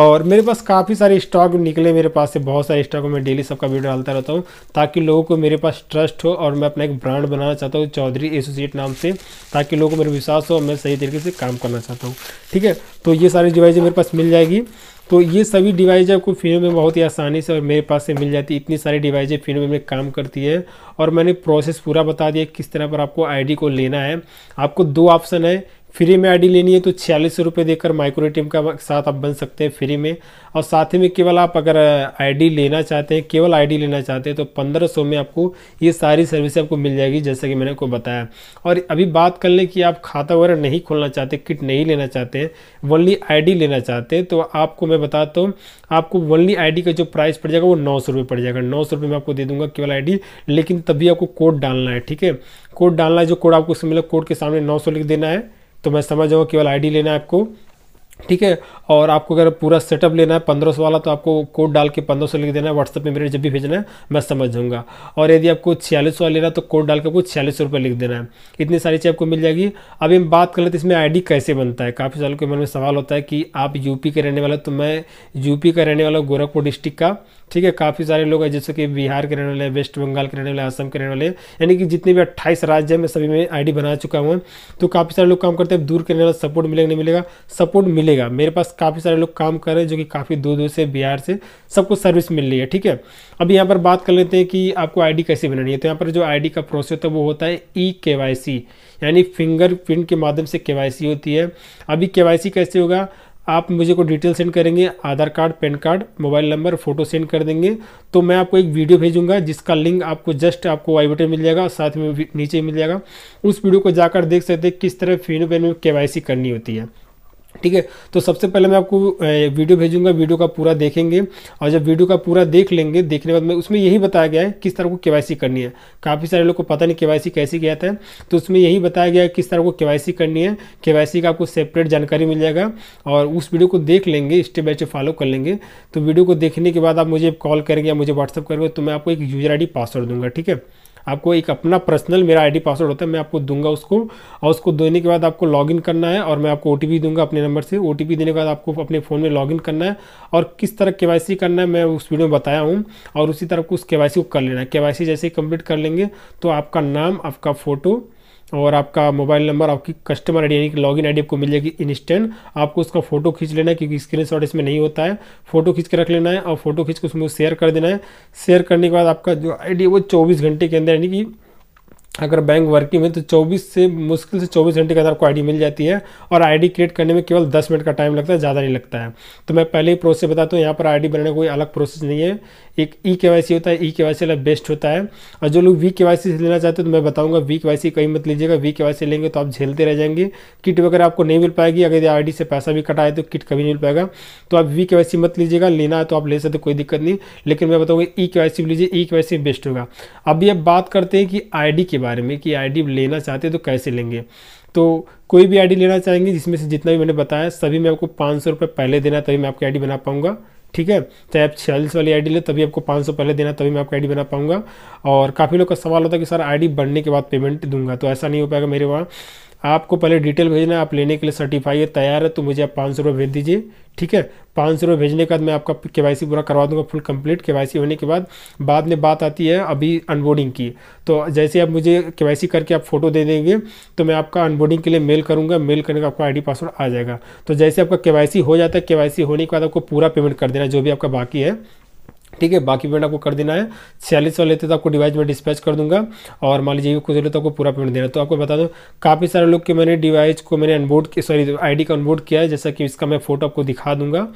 और मेरे पास काफ़ी सारे स्टॉक निकले मेरे पास से बहुत सारे स्टॉक मैं डेली सबका वीडियो डालता रहता हूँ ताकि लोगों को मेरे पास ट्रस्ट हो और मैं अपना एक ब्रांड बनाना चाहता हूँ चौधरी एसोसिएट नाम से ताकि लोगों को मेरा विश्वास हो और मैं सही तरीके से काम करना चाहता हूँ ठीक है तो ये सारी डिवाइस मेरे पास मिल जाएगी तो ये सभी डिवाइस आपको फिनो में बहुत ही आसानी से और मेरे पास से मिल जाती है इतनी सारी डिवाइजें फिनो में, में काम करती है और मैंने प्रोसेस पूरा बता दिया किस तरह पर आपको आईडी को लेना है आपको दो ऑप्शन है फ्री में आईडी लेनी है तो छियालीस रुपये देकर माइक्रो एटीएम का साथ आप बन सकते हैं फ्री में और साथ ही में केवल आप अगर आईडी लेना चाहते हैं केवल आईडी लेना चाहते हैं तो पंद्रह सौ में आपको ये सारी सर्विस आपको मिल जाएगी जैसा कि मैंने आपको बताया और अभी बात कर लें कि आप खाता वगैरह नहीं खोलना चाहते किट नहीं लेना चाहते हैं वनली आई लेना चाहते हैं तो आपको मैं बताता तो, हूँ आपको वनली आई का जो प्राइस पड़ जाएगा वो नौ सौ पड़ जाएगा नौ सौ में आपको दे दूंगा केवल आई लेकिन तभी आपको कोड डालना है ठीक है कोड डालना है जो कोड आपको मिला कोड के सामने नौ लिख देना है तो मैं समझ रहा हूँ केवल आई लेना है आपको ठीक है और आपको अगर पूरा सेटअप लेना है पंद्रह सौ वाला तो आपको कोड डाल के पंद्रह सौ लिख देना है व्हाट्सएप पे मेरे जब भी भेजना है मैं समझ जाऊँगा और यदि आपको छियालीस वाला लेना है तो कोड डाल के आपको छियालीस सौ रुपये लिख देना है इतनी सारी चीज़ आपको मिल जाएगी अभी हम बात कर लेते इसमें आई कैसे बनता है काफ़ी सालों के मन में सवाल होता है कि आप यूपी के रहने वाले तो मैं यूपी का रहने वाला हूँ गोरखपुर डिस्ट्रिक्ट का ठीक है काफ़ी सारे लोग हैं जैसे कि बिहार के रहने वाले वेस्ट बंगाल के रहने वाले असम के रहने वाले यानी कि जितने भी अट्ठाईस राज्य हैं मैं सभी में डी बना चुका हूँ तो काफ़ी सारे लोग काम करते हैं दूर के रहने वाला सपोर्ट मिलेगा नहीं मिलेगा सपोर्ट मिलेगा मिलेगा मेरे पास काफ़ी सारे लोग काम कर रहे हैं जो कि काफ़ी दूर दूर से बिहार से सबको सर्विस मिल रही है ठीक है अब यहाँ पर बात कर लेते हैं कि आपको आईडी कैसे बनानी है तो यहाँ पर जो आईडी का प्रोसेस होता है वो होता है ई के यानी फिंगरप्रिंट के माध्यम से के होती है अभी के कैसे होगा आप मुझे को डिटेल सेंड करेंगे Aadhaar card PAN card mobile number photo send कर देंगे तो मैं आपको एक वीडियो भेजूंगा जिसका लिंक आपको जस्ट आपको आई बटन मिल जाएगा और साथ में नीचे मिल जाएगा उस वीडियो को जाकर देख सकते हैं किस तरह फिंगरप्रिंट में के करनी होती है ठीक है तो सबसे पहले मैं आपको वीडियो भेजूंगा वीडियो का पूरा देखेंगे और जब वीडियो का पूरा देख लेंगे देखने के बाद में उसमें यही बताया गया है किस तरह को केवाईसी करनी है काफ़ी सारे लोग को पता नहीं केवाईसी कैसे किया था तो उसमें यही बताया गया है किस तरह को केवाईसी करनी है केवाईसी का आपको सेपरेट जानकारी मिल जाएगा और उस वीडियो को देख लेंगे स्टेप बाई स्टेप फॉलो कर लेंगे तो वीडियो को देखने के बाद आप मुझे कॉल करेंगे या मुझे व्हाट्सअप करेंगे तो मैं आपको एक यूजर आई पासवर्ड दूंगा ठीक है आपको एक अपना पर्सनल मेरा आईडी पासवर्ड होता है मैं आपको दूंगा उसको और उसको देने के बाद आपको लॉगिन करना है और मैं आपको ओ दूंगा अपने नंबर से ओ देने के बाद आपको अपने फ़ोन में लॉगिन करना है और किस तरह के करना है मैं उस वीडियो में बताया हूँ और उसी तरह को उस के को कर लेना है के जैसे ही कंप्लीट कर लेंगे तो आपका नाम आपका फ़ोटो और आपका मोबाइल नंबर आपकी कस्टमर आईडी यानी कि लॉगिन आईडी आपको मिल जाएगी इंस्टेंट आपको उसका फोटो खींच लेना है क्योंकि स्क्रीन शॉट इसमें नहीं होता है फोटो खींच के रख लेना है और फोटो खींच के उसमें शेयर कर देना है शेयर करने के बाद आपका जो आईडी है वो चौबीस घंटे के अंदर यानी कि अगर बैंक वर्किंग में तो 24 से मुश्किल से 24 घंटे के अंदर आपको आईडी मिल जाती है और आईडी क्रिएट करने में केवल 10 मिनट का टाइम लगता है ज़्यादा नहीं लगता है तो मैं पहले ही प्रोसेस बताता हूँ यहाँ पर आईडी बनाने कोई अलग प्रोसेस नहीं है एक ई के वाई सी होता है ई के वाई सी बेस्ट होता है और जो लोग वी के वाई सी लेना चाहते हैं तो मैं बताऊँगा वी के वाई सी कहीं मत लीजिएगा वी के वाई सी लेंगे तो आप झेलते रह जाएंगे किट वगैरह आपको नहीं मिल पाएगी अगर आई डी से पैसा भी कटाए तो किट कभी नहीं मिल पाएगा तो आप वी के वाई सी मत लीजिएगा लेना है तो आप ले सकते कोई दिक्कत नहीं लेकिन मैं बताऊँगा ई के वाई सी लीजिए ई के वाई सी बेस्ट होगा अभी अब बात करते हैं कि आई डी के बारे में कि आईडी लेना चाहते तो कैसे लेंगे तो कोई भी आईडी लेना चाहेंगे जिसमें से जितना भी मैंने बताया सभी में आपको पाँच सौ पहले देना तभी मैं आपकी आईडी बना पाऊँगा ठीक है चाहे आप छियालीस वाली आईडी ले तभी आपको 500 पहले देना तभी मैं आपका आईडी बना पाऊंगा और काफ़ी लोग का सवाल होता है कि सर आईडी बनने के बाद पेमेंट दूंगा तो ऐसा नहीं हो पाएगा मेरे वहाँ आपको पहले डिटेल भेजना आप लेने के लिए सर्टिफाई तैयार है तो मुझे आप पाँच सौ रुपये भेज दीजिए ठीक है पाँच सौ रुपये भेजने के बाद मैं आपका के पूरा करवा दूंगा फुल कंप्लीट के होने के बाद बाद में बात आती है अभी अनबोर्डिंग की तो जैसे आप मुझे के करके आप फोटो दे देंगे तो मैं आपका अनबोर्डिंग के लिए मेल करूँगा मेल करने का आपका आई पासवर्ड आ जाएगा तो जैसे आपका के हो जाता है के होने के बाद आपको पूरा पेमेंट कर देना जो भी आपका बाकी है ठीक है बाकी पेमेंट आपको कर देना है छियालीस वाले लेते तो आपको डिवाइस में डिस्पैच कर दूंगा और मान लीजिए कुछ लेते तो आपको पूरा पेमेंट देना तो आपको बता दूँ काफ़ी सारे लोग के मैंने डिवाइस को मैंने अनबोर्ड सॉरी आईडी का अनबोर्ड किया है जैसा कि इसका मैं फोटो आपको दिखा दूंगा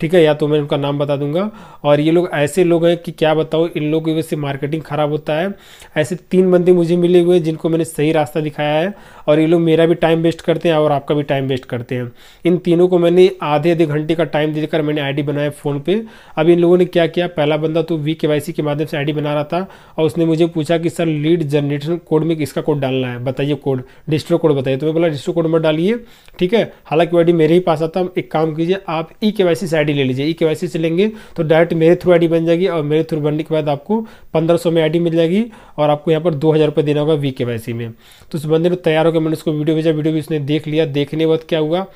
ठीक है या तो मैं उनका नाम बता दूंगा और ये लोग ऐसे लोग हैं कि क्या बताओ इन लोगों की वजह से मार्केटिंग ख़राब होता है ऐसे तीन बंदे मुझे मिले हुए हैं जिनको मैंने सही रास्ता दिखाया है और ये लोग मेरा भी टाइम वेस्ट करते हैं और आपका भी टाइम वेस्ट करते हैं इन तीनों को मैंने आधे आधे घंटे का टाइम देकर मैंने आई बनाया फ़ोन पर अब इन लोगों ने क्या किया पहला बंदा तो वी के के माध्यम से आई बना रहा था और उसने मुझे पूछा कि सर लीड जनरेशन कोड में किसका कोड डालना है बताइए कोड डिस्ट्रो कोड बताइए तो मैं बोला डिस्ट्रो कोड मत डालिए ठीक है हालांकि वो आई मेरे ही पास आता एक काम कीजिए आप ई के वाई सी आईडी ले लीजिए ई के से लेंगे तो डायरेक्ट मेरे थ्रू आईडी बन जाएगी और मेरे थ्रू बनने के बाद आपको पंद्रह सौ में आईडी मिल जाएगी और आपको यहाँ पर दो हज़ार रुपये देना होगा वी के में तो उस बंदे ने तैयार होकर मैंने उसको वीडियो भेजा वीडियो भी उसने देख लिया देखने के बाद क्या हुआ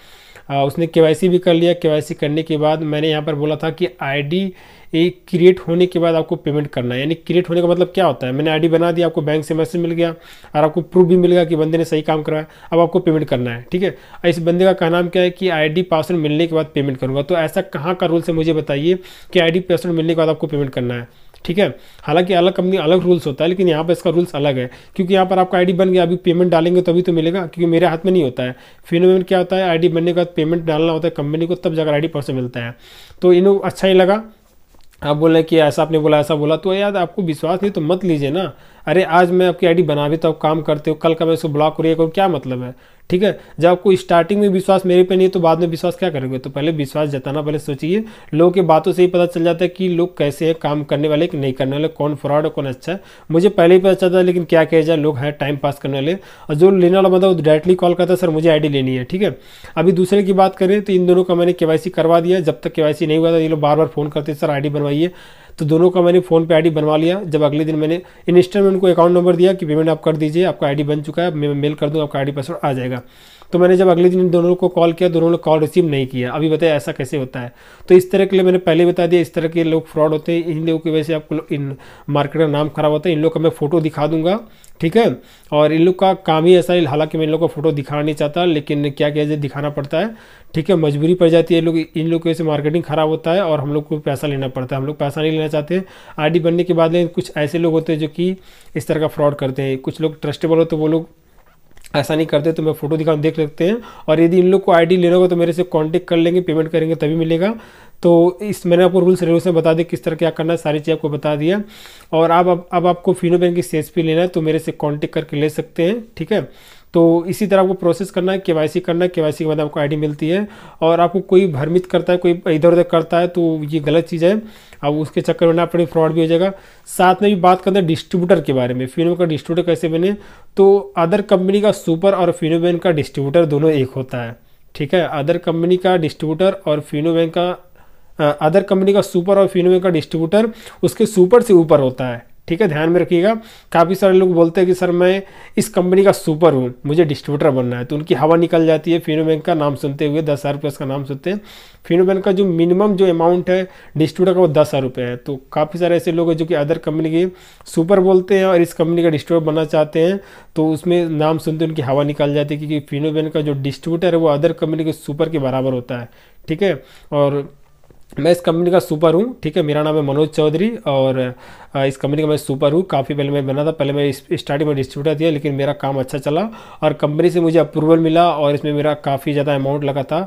आ, उसने के भी कर लिया के करने के बाद मैंने यहाँ पर बोला था कि आई ये क्रिएट होने के बाद आपको पेमेंट करना है यानी क्रिएट होने का मतलब क्या होता है मैंने आईडी बना दिया आपको बैंक से मैसेज मिल गया और आपको प्रूफ भी मिल गया कि बंदे ने सही काम है अब आपको पेमेंट करना है ठीक है इस बंदे का कहना क्या है कि आई पासवर्ड मिलने के बाद पेमेंट करूँगा तो ऐसा कहाँ का रूल है मुझे बताइए कि आई पासवर्ड मिलने के बाद आपको पेमेंट करना है ठीक है हालांकि अलग कंपनी अलग रूल्स होता है लेकिन यहाँ पर इसका रूल्स अलग है क्योंकि यहाँ पर आपका आईडी बन गया अभी पेमेंट डालेंगे तभी तो मिलेगा क्योंकि मेरे हाथ में नहीं होता है फिनोमेंट क्या होता है आईडी बनने के बाद पेमेंट डालना होता है कंपनी को तब जाकर आईडी डी मिलता है तो इन्हों अच्छा ही लगा आप बोले कि ऐसा आपने बोला ऐसा बोला तो यार आपको विश्वास नहीं तो मत लीजिए ना अरे आज मैं आपकी आईडी बना भी हूँ तो काम करते हो कल का मैं उसको ब्लॉक करिए करूँ क्या मतलब है ठीक है जब आपको स्टार्टिंग में विश्वास मेरे पे नहीं है तो बाद में विश्वास क्या करोगे तो पहले विश्वास जताना पहले सोचिए लोगों की बातों से ही पता चल जाता है कि लोग कैसे हैं काम करने वाले कि नहीं करने वाले कौन फ्रॉड है कौन अच्छा है मुझे पहले ही पता चलता है लेकिन क्या किया जाए लोग हैं टाइम पास करने वाले और जो लेने वाला बंदा वो डायरेक्टली कॉल करता है सर मुझे आई लेनी है ठीक है अभी दूसरे की बात करें तो इन दोनों का मैंने के करवा दिया जब तक के नहीं हुआ था ये लोग बार बार फ़ोन करते सर आई बनवाइए तो दोनों का मैंने फ़ोन पे आईडी बनवा लिया जब अगले दिन मैंने इंस्टा में उनको अकाउंट नंबर दिया कि पेमेंट आप कर दीजिए आपका आईडी बन चुका है मैं मेल कर दूँ आपका आईडी पासवर्ड आ जाएगा तो मैंने जब अगले दिन दोनों को कॉल किया दोनों ने कॉल रिसीव नहीं किया अभी बताया ऐसा कैसे होता है तो इस तरह के लिए मैंने पहले बता दिया इस तरह के लोग फ्रॉड होते हैं इन लोगों की वजह से आपको इन मार्केट का नाम खराब होता है इन लोग का मैं फ़ोटो दिखा दूंगा ठीक है और इन लोग का काम ही ऐसा है हालांकि मैं इन लोग को फ़ोटो दिखाना नहीं चाहता लेकिन क्या किया जाए दिखाना पड़ता है ठीक है मजबूरी पड़ जाती है लोग इन लोग की वजह से मार्केटिंग खराब होता है और हम लोग को पैसा लेना पड़ता है हम लोग पैसा नहीं लेना चाहते आईडी बनने के बाद कुछ ऐसे लोग होते हैं जो कि इस तरह का फ्रॉड करते हैं कुछ लोग ट्रस्टेबल होते तो वो लोग ऐसा नहीं करते तो मैं फ़ोटो दिखा देख सकते हैं और यदि इन लोग को आईडी लेना होगा तो मेरे से कांटेक्ट कर लेंगे पेमेंट करेंगे तभी मिलेगा तो इस मैंने आपको रूल्स रेगुलेशन बता दिया किस तरह क्या करना है सारी चीज़ आपको बता दिया और अब अब आपको फिनो बैंक की एस पी लेना है तो मेरे से कॉन्टेक्ट करके ले सकते हैं ठीक है तो इसी तरह आपको प्रोसेस करना है के करना है के के बाद आपको आईडी मिलती है और आपको कोई भ्रमित करता है कोई इधर उधर करता है तो ये गलत चीज़ है अब उसके चक्कर में ना अपने फ्रॉड भी हो जाएगा साथ में भी बात करते हैं डिस्ट्रीब्यूटर के बारे में फिनोम का डिस्ट्रीब्यूटर कैसे बने तो अदर कंपनी का सुपर और फिनोबैन का डिस्ट्रीब्यूटर दोनों एक होता है ठीक है अदर कंपनी का डिस्ट्रीब्यूटर और फिनोबैन का अदर कंपनी का सुपर और फिनोबैन का डिस्ट्रीब्यूटर उसके सुपर से ऊपर होता है ठीक है ध्यान में रखिएगा काफ़ी सारे लोग बोलते हैं कि सर मैं इस कंपनी का सुपर हूँ मुझे डिस्ट्रीब्यूटर बनना है तो उनकी हवा निकल जाती है फिनो बैंक का नाम सुनते हुए दस हज़ार रुपये उसका नाम सुनते हैं फिनो बैंक का जो मिनिमम जो अमाउंट है डिस्ट्रीब्यूटर का वो दस हज़ार रुपये है तो काफ़ी सारे ऐसे लोग हैं जो कि अदर कंपनी के सुपर बोलते हैं और इस कंपनी का डिस्ट्रीब्यूटर बनना चाहते हैं तो उसमें नाम सुनते उनकी हवा निकल जाती है क्योंकि फिनो बैंक का जो डिस्ट्रीब्यूटर है वो अदर कंपनी के सुपर के बराबर होता है ठीक है और मैं इस कंपनी का सुपर हूँ ठीक है मेरा नाम है मनोज चौधरी और इस कंपनी का मैं सुपर हूँ काफ़ी पहले मैं बना था पहले मैं स्टार्टिंग में डिस्ट्रीब्यूटर दिया लेकिन मेरा काम अच्छा चला और कंपनी से मुझे अप्रूवल मिला और इसमें मेरा काफ़ी ज़्यादा अमाउंट लगा था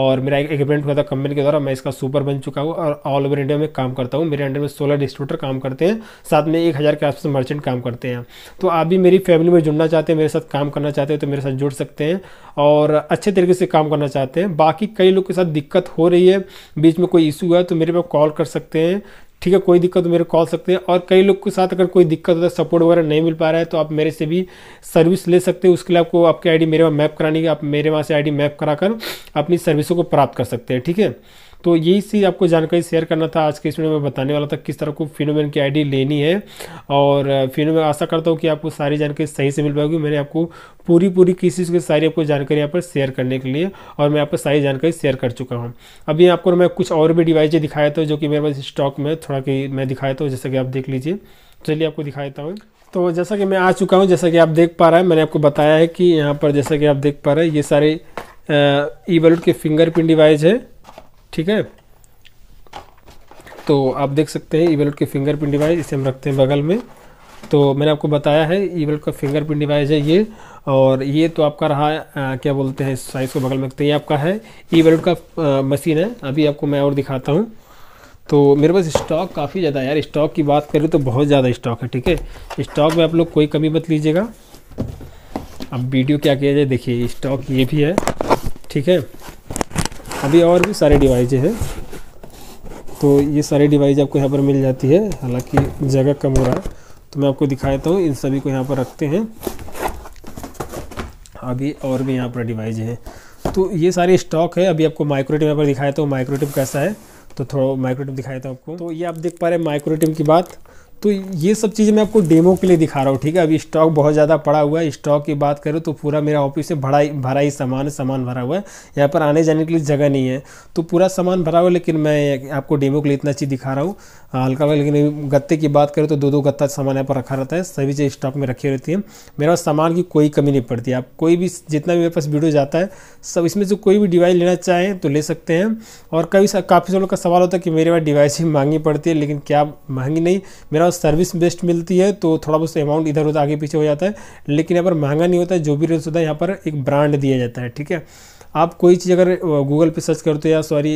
और मेरा एक एग्रीमेंट हुआ था कंपनी के द्वारा मैं इसका सुपर बन चुका हूँ और ऑल ओवर इंडिया में काम करता हूँ मेरे अंडर में सोलह डिस्ट्रीब्यूटर काम करते हैं साथ में एक हज़ार के आसपास मर्चेंट काम करते हैं तो आप भी मेरी फैमिली में जुड़ना चाहते हैं मेरे साथ काम करना चाहते हैं तो मेरे साथ जुड़ सकते हैं और अच्छे तरीके से काम करना चाहते हैं बाकी कई लोग के साथ दिक्कत हो रही है बीच में कोई कोई इशू है तो मेरे पे कॉल कर सकते हैं ठीक है कोई दिक्कत तो मेरे कॉल सकते हैं और कई लोग के साथ अगर कोई दिक्कत होता तो है सपोर्ट वगैरह नहीं मिल पा रहा है तो आप मेरे से भी सर्विस ले सकते हैं उसके लिए आपको आपकी आईडी मेरे वहाँ मैप करानी है आप मेरे वहाँ से आईडी मैप कराकर अपनी सर्विसों को प्राप्त कर सकते हैं ठीक है तो यही चीज़ आपको जानकारी शेयर करना था आज के इस वीडियो में बताने वाला था किस तरह को फिनोमेन की आईडी लेनी है और फिनोमेन आशा करता हूँ कि आपको सारी जानकारी सही से मिल पाएगी मैंने आपको पूरी पूरी किसी की सारी आपको जानकारी यहाँ पर शेयर करने के लिए और मैं आपको सारी जानकारी शेयर कर चुका हूँ अभी आपको मैं कुछ और भी डिवाइसें दिखाया था जो कि मेरे पास स्टॉक में थोड़ा कि मैं दिखाया था जैसा कि आप देख लीजिए चलिए आपको देता हूँ तो जैसा कि मैं आ चुका हूँ जैसा कि आप देख पा रहे हैं मैंने आपको बताया है कि यहाँ पर जैसा कि आप देख पा रहे हैं ये सारे ई वॉलेट के फिंगरप्रिंट डिवाइस है ठीक है तो आप देख सकते हैं ई वेलेट की फिंगरप्रिंट डिवाइस इसे हम रखते हैं बगल में तो मैंने आपको बताया है ई वेलेट का फिंगरप्रिंट डिवाइस है ये और ये तो आपका रहा आ, क्या बोलते हैं साइज़ को बगल में रखते हैं ये आपका है ई वेलेट का मशीन है अभी आपको मैं और दिखाता हूँ तो मेरे पास स्टॉक काफ़ी ज़्यादा है यार स्टॉक की बात करें तो बहुत ज़्यादा स्टॉक है ठीक है स्टॉक में आप लोग कोई कमी मत लीजिएगा अब वीडियो क्या किया जाए देखिए स्टॉक ये भी है ठीक है अभी और भी सारे डिवाइज हैं तो ये सारे डिवाइस आपको यहाँ पर मिल जाती है हालांकि जगह कम हो रहा है तो मैं आपको दिखा देता हूँ इन सभी को यहाँ पर रखते हैं अभी और भी यहाँ पर डिवाइस है तो ये सारे स्टॉक है अभी आपको माइक्रोटिव यहाँ पर दिखाया था माइक्रोटिव कैसा है तो थोड़ा माइक्रोटिव दिखाया था आपको तो ये आप देख पा रहे हैं माइक्रोटिव की बात तो ये सब चीज़ें मैं आपको डेमो के लिए दिखा रहा हूँ ठीक है अभी स्टॉक बहुत ज़्यादा पड़ा हुआ है स्टॉक की बात करें तो पूरा मेरा ऑफिस से भरा ही भरा ही सामान है सामान भरा हुआ है यहाँ पर आने जाने के लिए जगह नहीं है तो पूरा सामान भरा हुआ है लेकिन मैं आपको डेमो के लिए इतना चीज़ दिखा रहा हूँ हल्का हल्का लेकिन गत्ते की बात करें तो दो दो गत्ता सामान यहाँ पर रखा रहता है सभी चीज़ स्टॉक में रखी रहती है मेरे पास सामान की कोई कमी नहीं पड़ती आप कोई भी जितना भी मेरे पास वीडियो जाता है सब इसमें से कोई भी डिवाइस लेना चाहें तो ले सकते हैं और कभी काफ़ी लोग का सवाल होता है कि मेरे पास डिवाइस ही महंगी पड़ती है लेकिन क्या महंगी नहीं मेरा ज़्यादा सर्विस बेस्ट मिलती है तो थोड़ा बहुत अमाउंट इधर उधर आगे पीछे हो जाता है लेकिन यहाँ पर महंगा नहीं होता है जो भी रेट्स होता है यहाँ पर एक ब्रांड दिया जाता है ठीक है आप कोई चीज़ अगर गूगल पे सर्च करते हो या सॉरी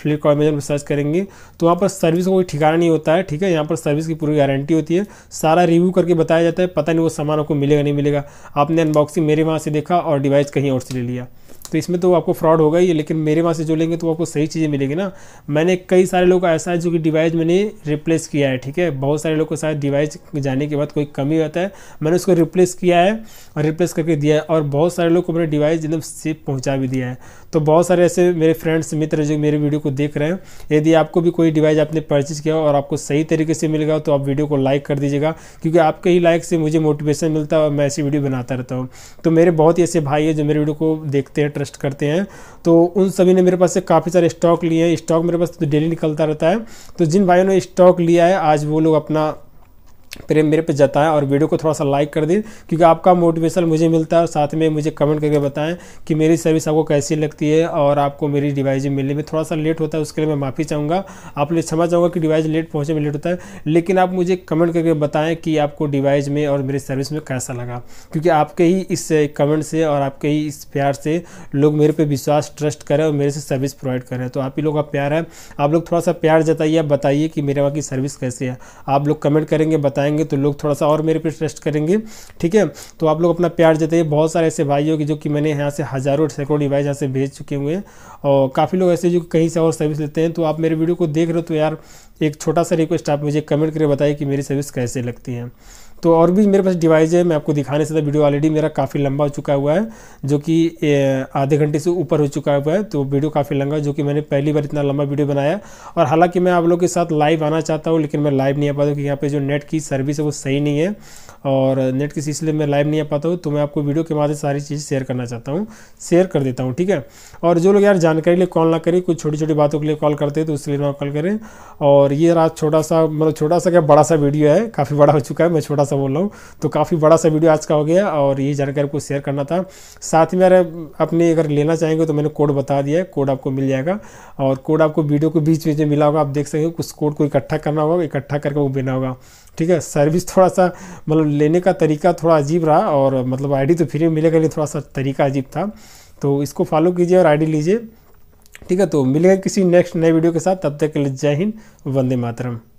फ्लिपकार्ट अमेजन पर सर्च करेंगे तो वहाँ पर सर्विस का कोई ठिकाना नहीं होता है ठीक है यहाँ पर सर्विस की पूरी गारंटी होती है सारा रिव्यू करके बताया जाता है पता नहीं वो सामान आपको मिलेगा नहीं मिलेगा आपने अनबॉक्सिंग मेरे वहाँ से देखा और डिवाइस कहीं और से ले लिया तो इसमें तो आपको फ्रॉड होगा ही लेकिन मेरे वहाँ से जो लेंगे तो आपको सही चीज़ें मिलेंगी ना मैंने कई सारे लोग ऐसा है जो कि डिवाइस मैंने रिप्लेस किया है ठीक है बहुत सारे लोग के साथ डिवाइस जाने के बाद कोई कमी होता है मैंने उसको रिप्लेस किया है और रिप्लेस करके दिया है और बहुत सारे लोग को मैंने डिवाइस एकदम सेफ पहुँचा भी दिया है तो बहुत सारे ऐसे मेरे फ्रेंड्स मित्र जो मेरे वीडियो को देख रहे हैं यदि आपको भी कोई डिवाइस आपने परचेज किया और आपको सही तरीके से मिल गया तो आप वीडियो को लाइक कर दीजिएगा क्योंकि आपके ही लाइक से मुझे मोटिवेशन मिलता है और मैं ऐसी वीडियो बनाता रहता हूँ तो मेरे बहुत ही ऐसे भाई है जो मेरे वीडियो को देखते हैं इंटरेस्ट करते हैं तो उन सभी ने मेरे पास से काफ़ी सारे स्टॉक लिए हैं स्टॉक मेरे पास तो डेली निकलता रहता है तो जिन भाइयों ने स्टॉक लिया है आज वो लोग अपना प्रेम मेरे पे जताएं और वीडियो को थोड़ा सा लाइक कर दें क्योंकि आपका मोटिवेशन मुझे मिलता है और साथ में मुझे कमेंट करके बताएं कि मेरी सर्विस आपको कैसी लगती है और आपको मेरी डिवाइस मिलने में थोड़ा सा लेट होता है उसके लिए मैं माफ़ी चाहूँगा आप लोग क्षमा चाहूँगा कि डिवाइस लेट पहुँचने में लेट होता है लेकिन आप मुझे कमेंट करके बताएँ कि आपको डिवाइस में और मेरी सर्विस में कैसा लगा क्योंकि आपके ही इस कमेंट से और आपके ही इस प्यार से लोग मेरे पर विश्वास ट्रस्ट करें और मेरे से सर्विस प्रोवाइड करें तो आप ही लोग का प्यार है आप लोग थोड़ा सा प्यार जताइए बताइए कि मेरे वहाँ की सर्विस कैसी है आप लोग कमेंट करेंगे बताए बताएंगे तो लोग थोड़ा सा और मेरे पे ट्रस्ट करेंगे ठीक है तो आप लोग अपना प्यार जताइए बहुत सारे ऐसे भाई हो जो कि मैंने यहाँ से हज़ारों सैकड़ों डिवाइस यहाँ से भेज चुके हुए हैं और काफ़ी लोग ऐसे जो कहीं से और सर्विस लेते हैं तो आप मेरे वीडियो को देख रहे हो तो यार एक छोटा सा रिक्वेस्ट आप मुझे कमेंट करके बताइए कि मेरी सर्विस कैसे लगती है तो और भी मेरे पास डिवाइस है मैं आपको दिखाने से वीडियो तो ऑलरेडी मेरा काफ़ी लंबा हो चुका हुआ है जो कि आधे घंटे से ऊपर हो चुका हुआ है तो वीडियो काफ़ी लंबा जो कि मैंने पहली बार इतना लंबा वीडियो बनाया और हालांकि मैं आप लोगों के साथ लाइव आना चाहता हूँ लेकिन मैं लाइव नहीं आ पाता हूँ क्योंकि यहाँ पर जो नेट की सर्विस है वो सही नहीं है और नेट किसी इसलिए मैं लाइव नहीं आ पाता हूँ तो मैं आपको वीडियो के माध्यम से सारी चीज़ शेयर करना चाहता हूँ शेयर कर देता हूँ ठीक है और जो लोग यार जानकारी लिए कॉल ना करें कुछ छोटी छोटी बातों के लिए कॉल करते हैं तो उसके लिए ना कॉल करें और ये रात छोटा सा मतलब छोटा सा क्या बड़ा सा वीडियो है काफ़ी बड़ा हो चुका है मैं छोटा सा बोल रहा हूँ तो काफ़ी बड़ा सा वीडियो आज का हो गया और ये जानकारी आपको शेयर करना था साथ में यार अपने अगर लेना चाहेंगे तो मैंने कोड बता दिया है कोड आपको मिल जाएगा और कोड आपको वीडियो के बीच बीच में मिला होगा आप देख सकते हो कुछ कोड को इकट्ठा करना होगा इकट्ठा करके वो देना होगा ठीक है सर्विस थोड़ा सा मतलब लेने का तरीका थोड़ा अजीब रहा और मतलब आईडी तो फ्री में मिलेगा लेकिन थोड़ा सा तरीका अजीब था तो इसको फॉलो कीजिए और आईडी लीजिए ठीक है तो मिलेगा किसी नेक्स्ट नए वीडियो के साथ तब तक के लिए जय हिंद वंदे मातरम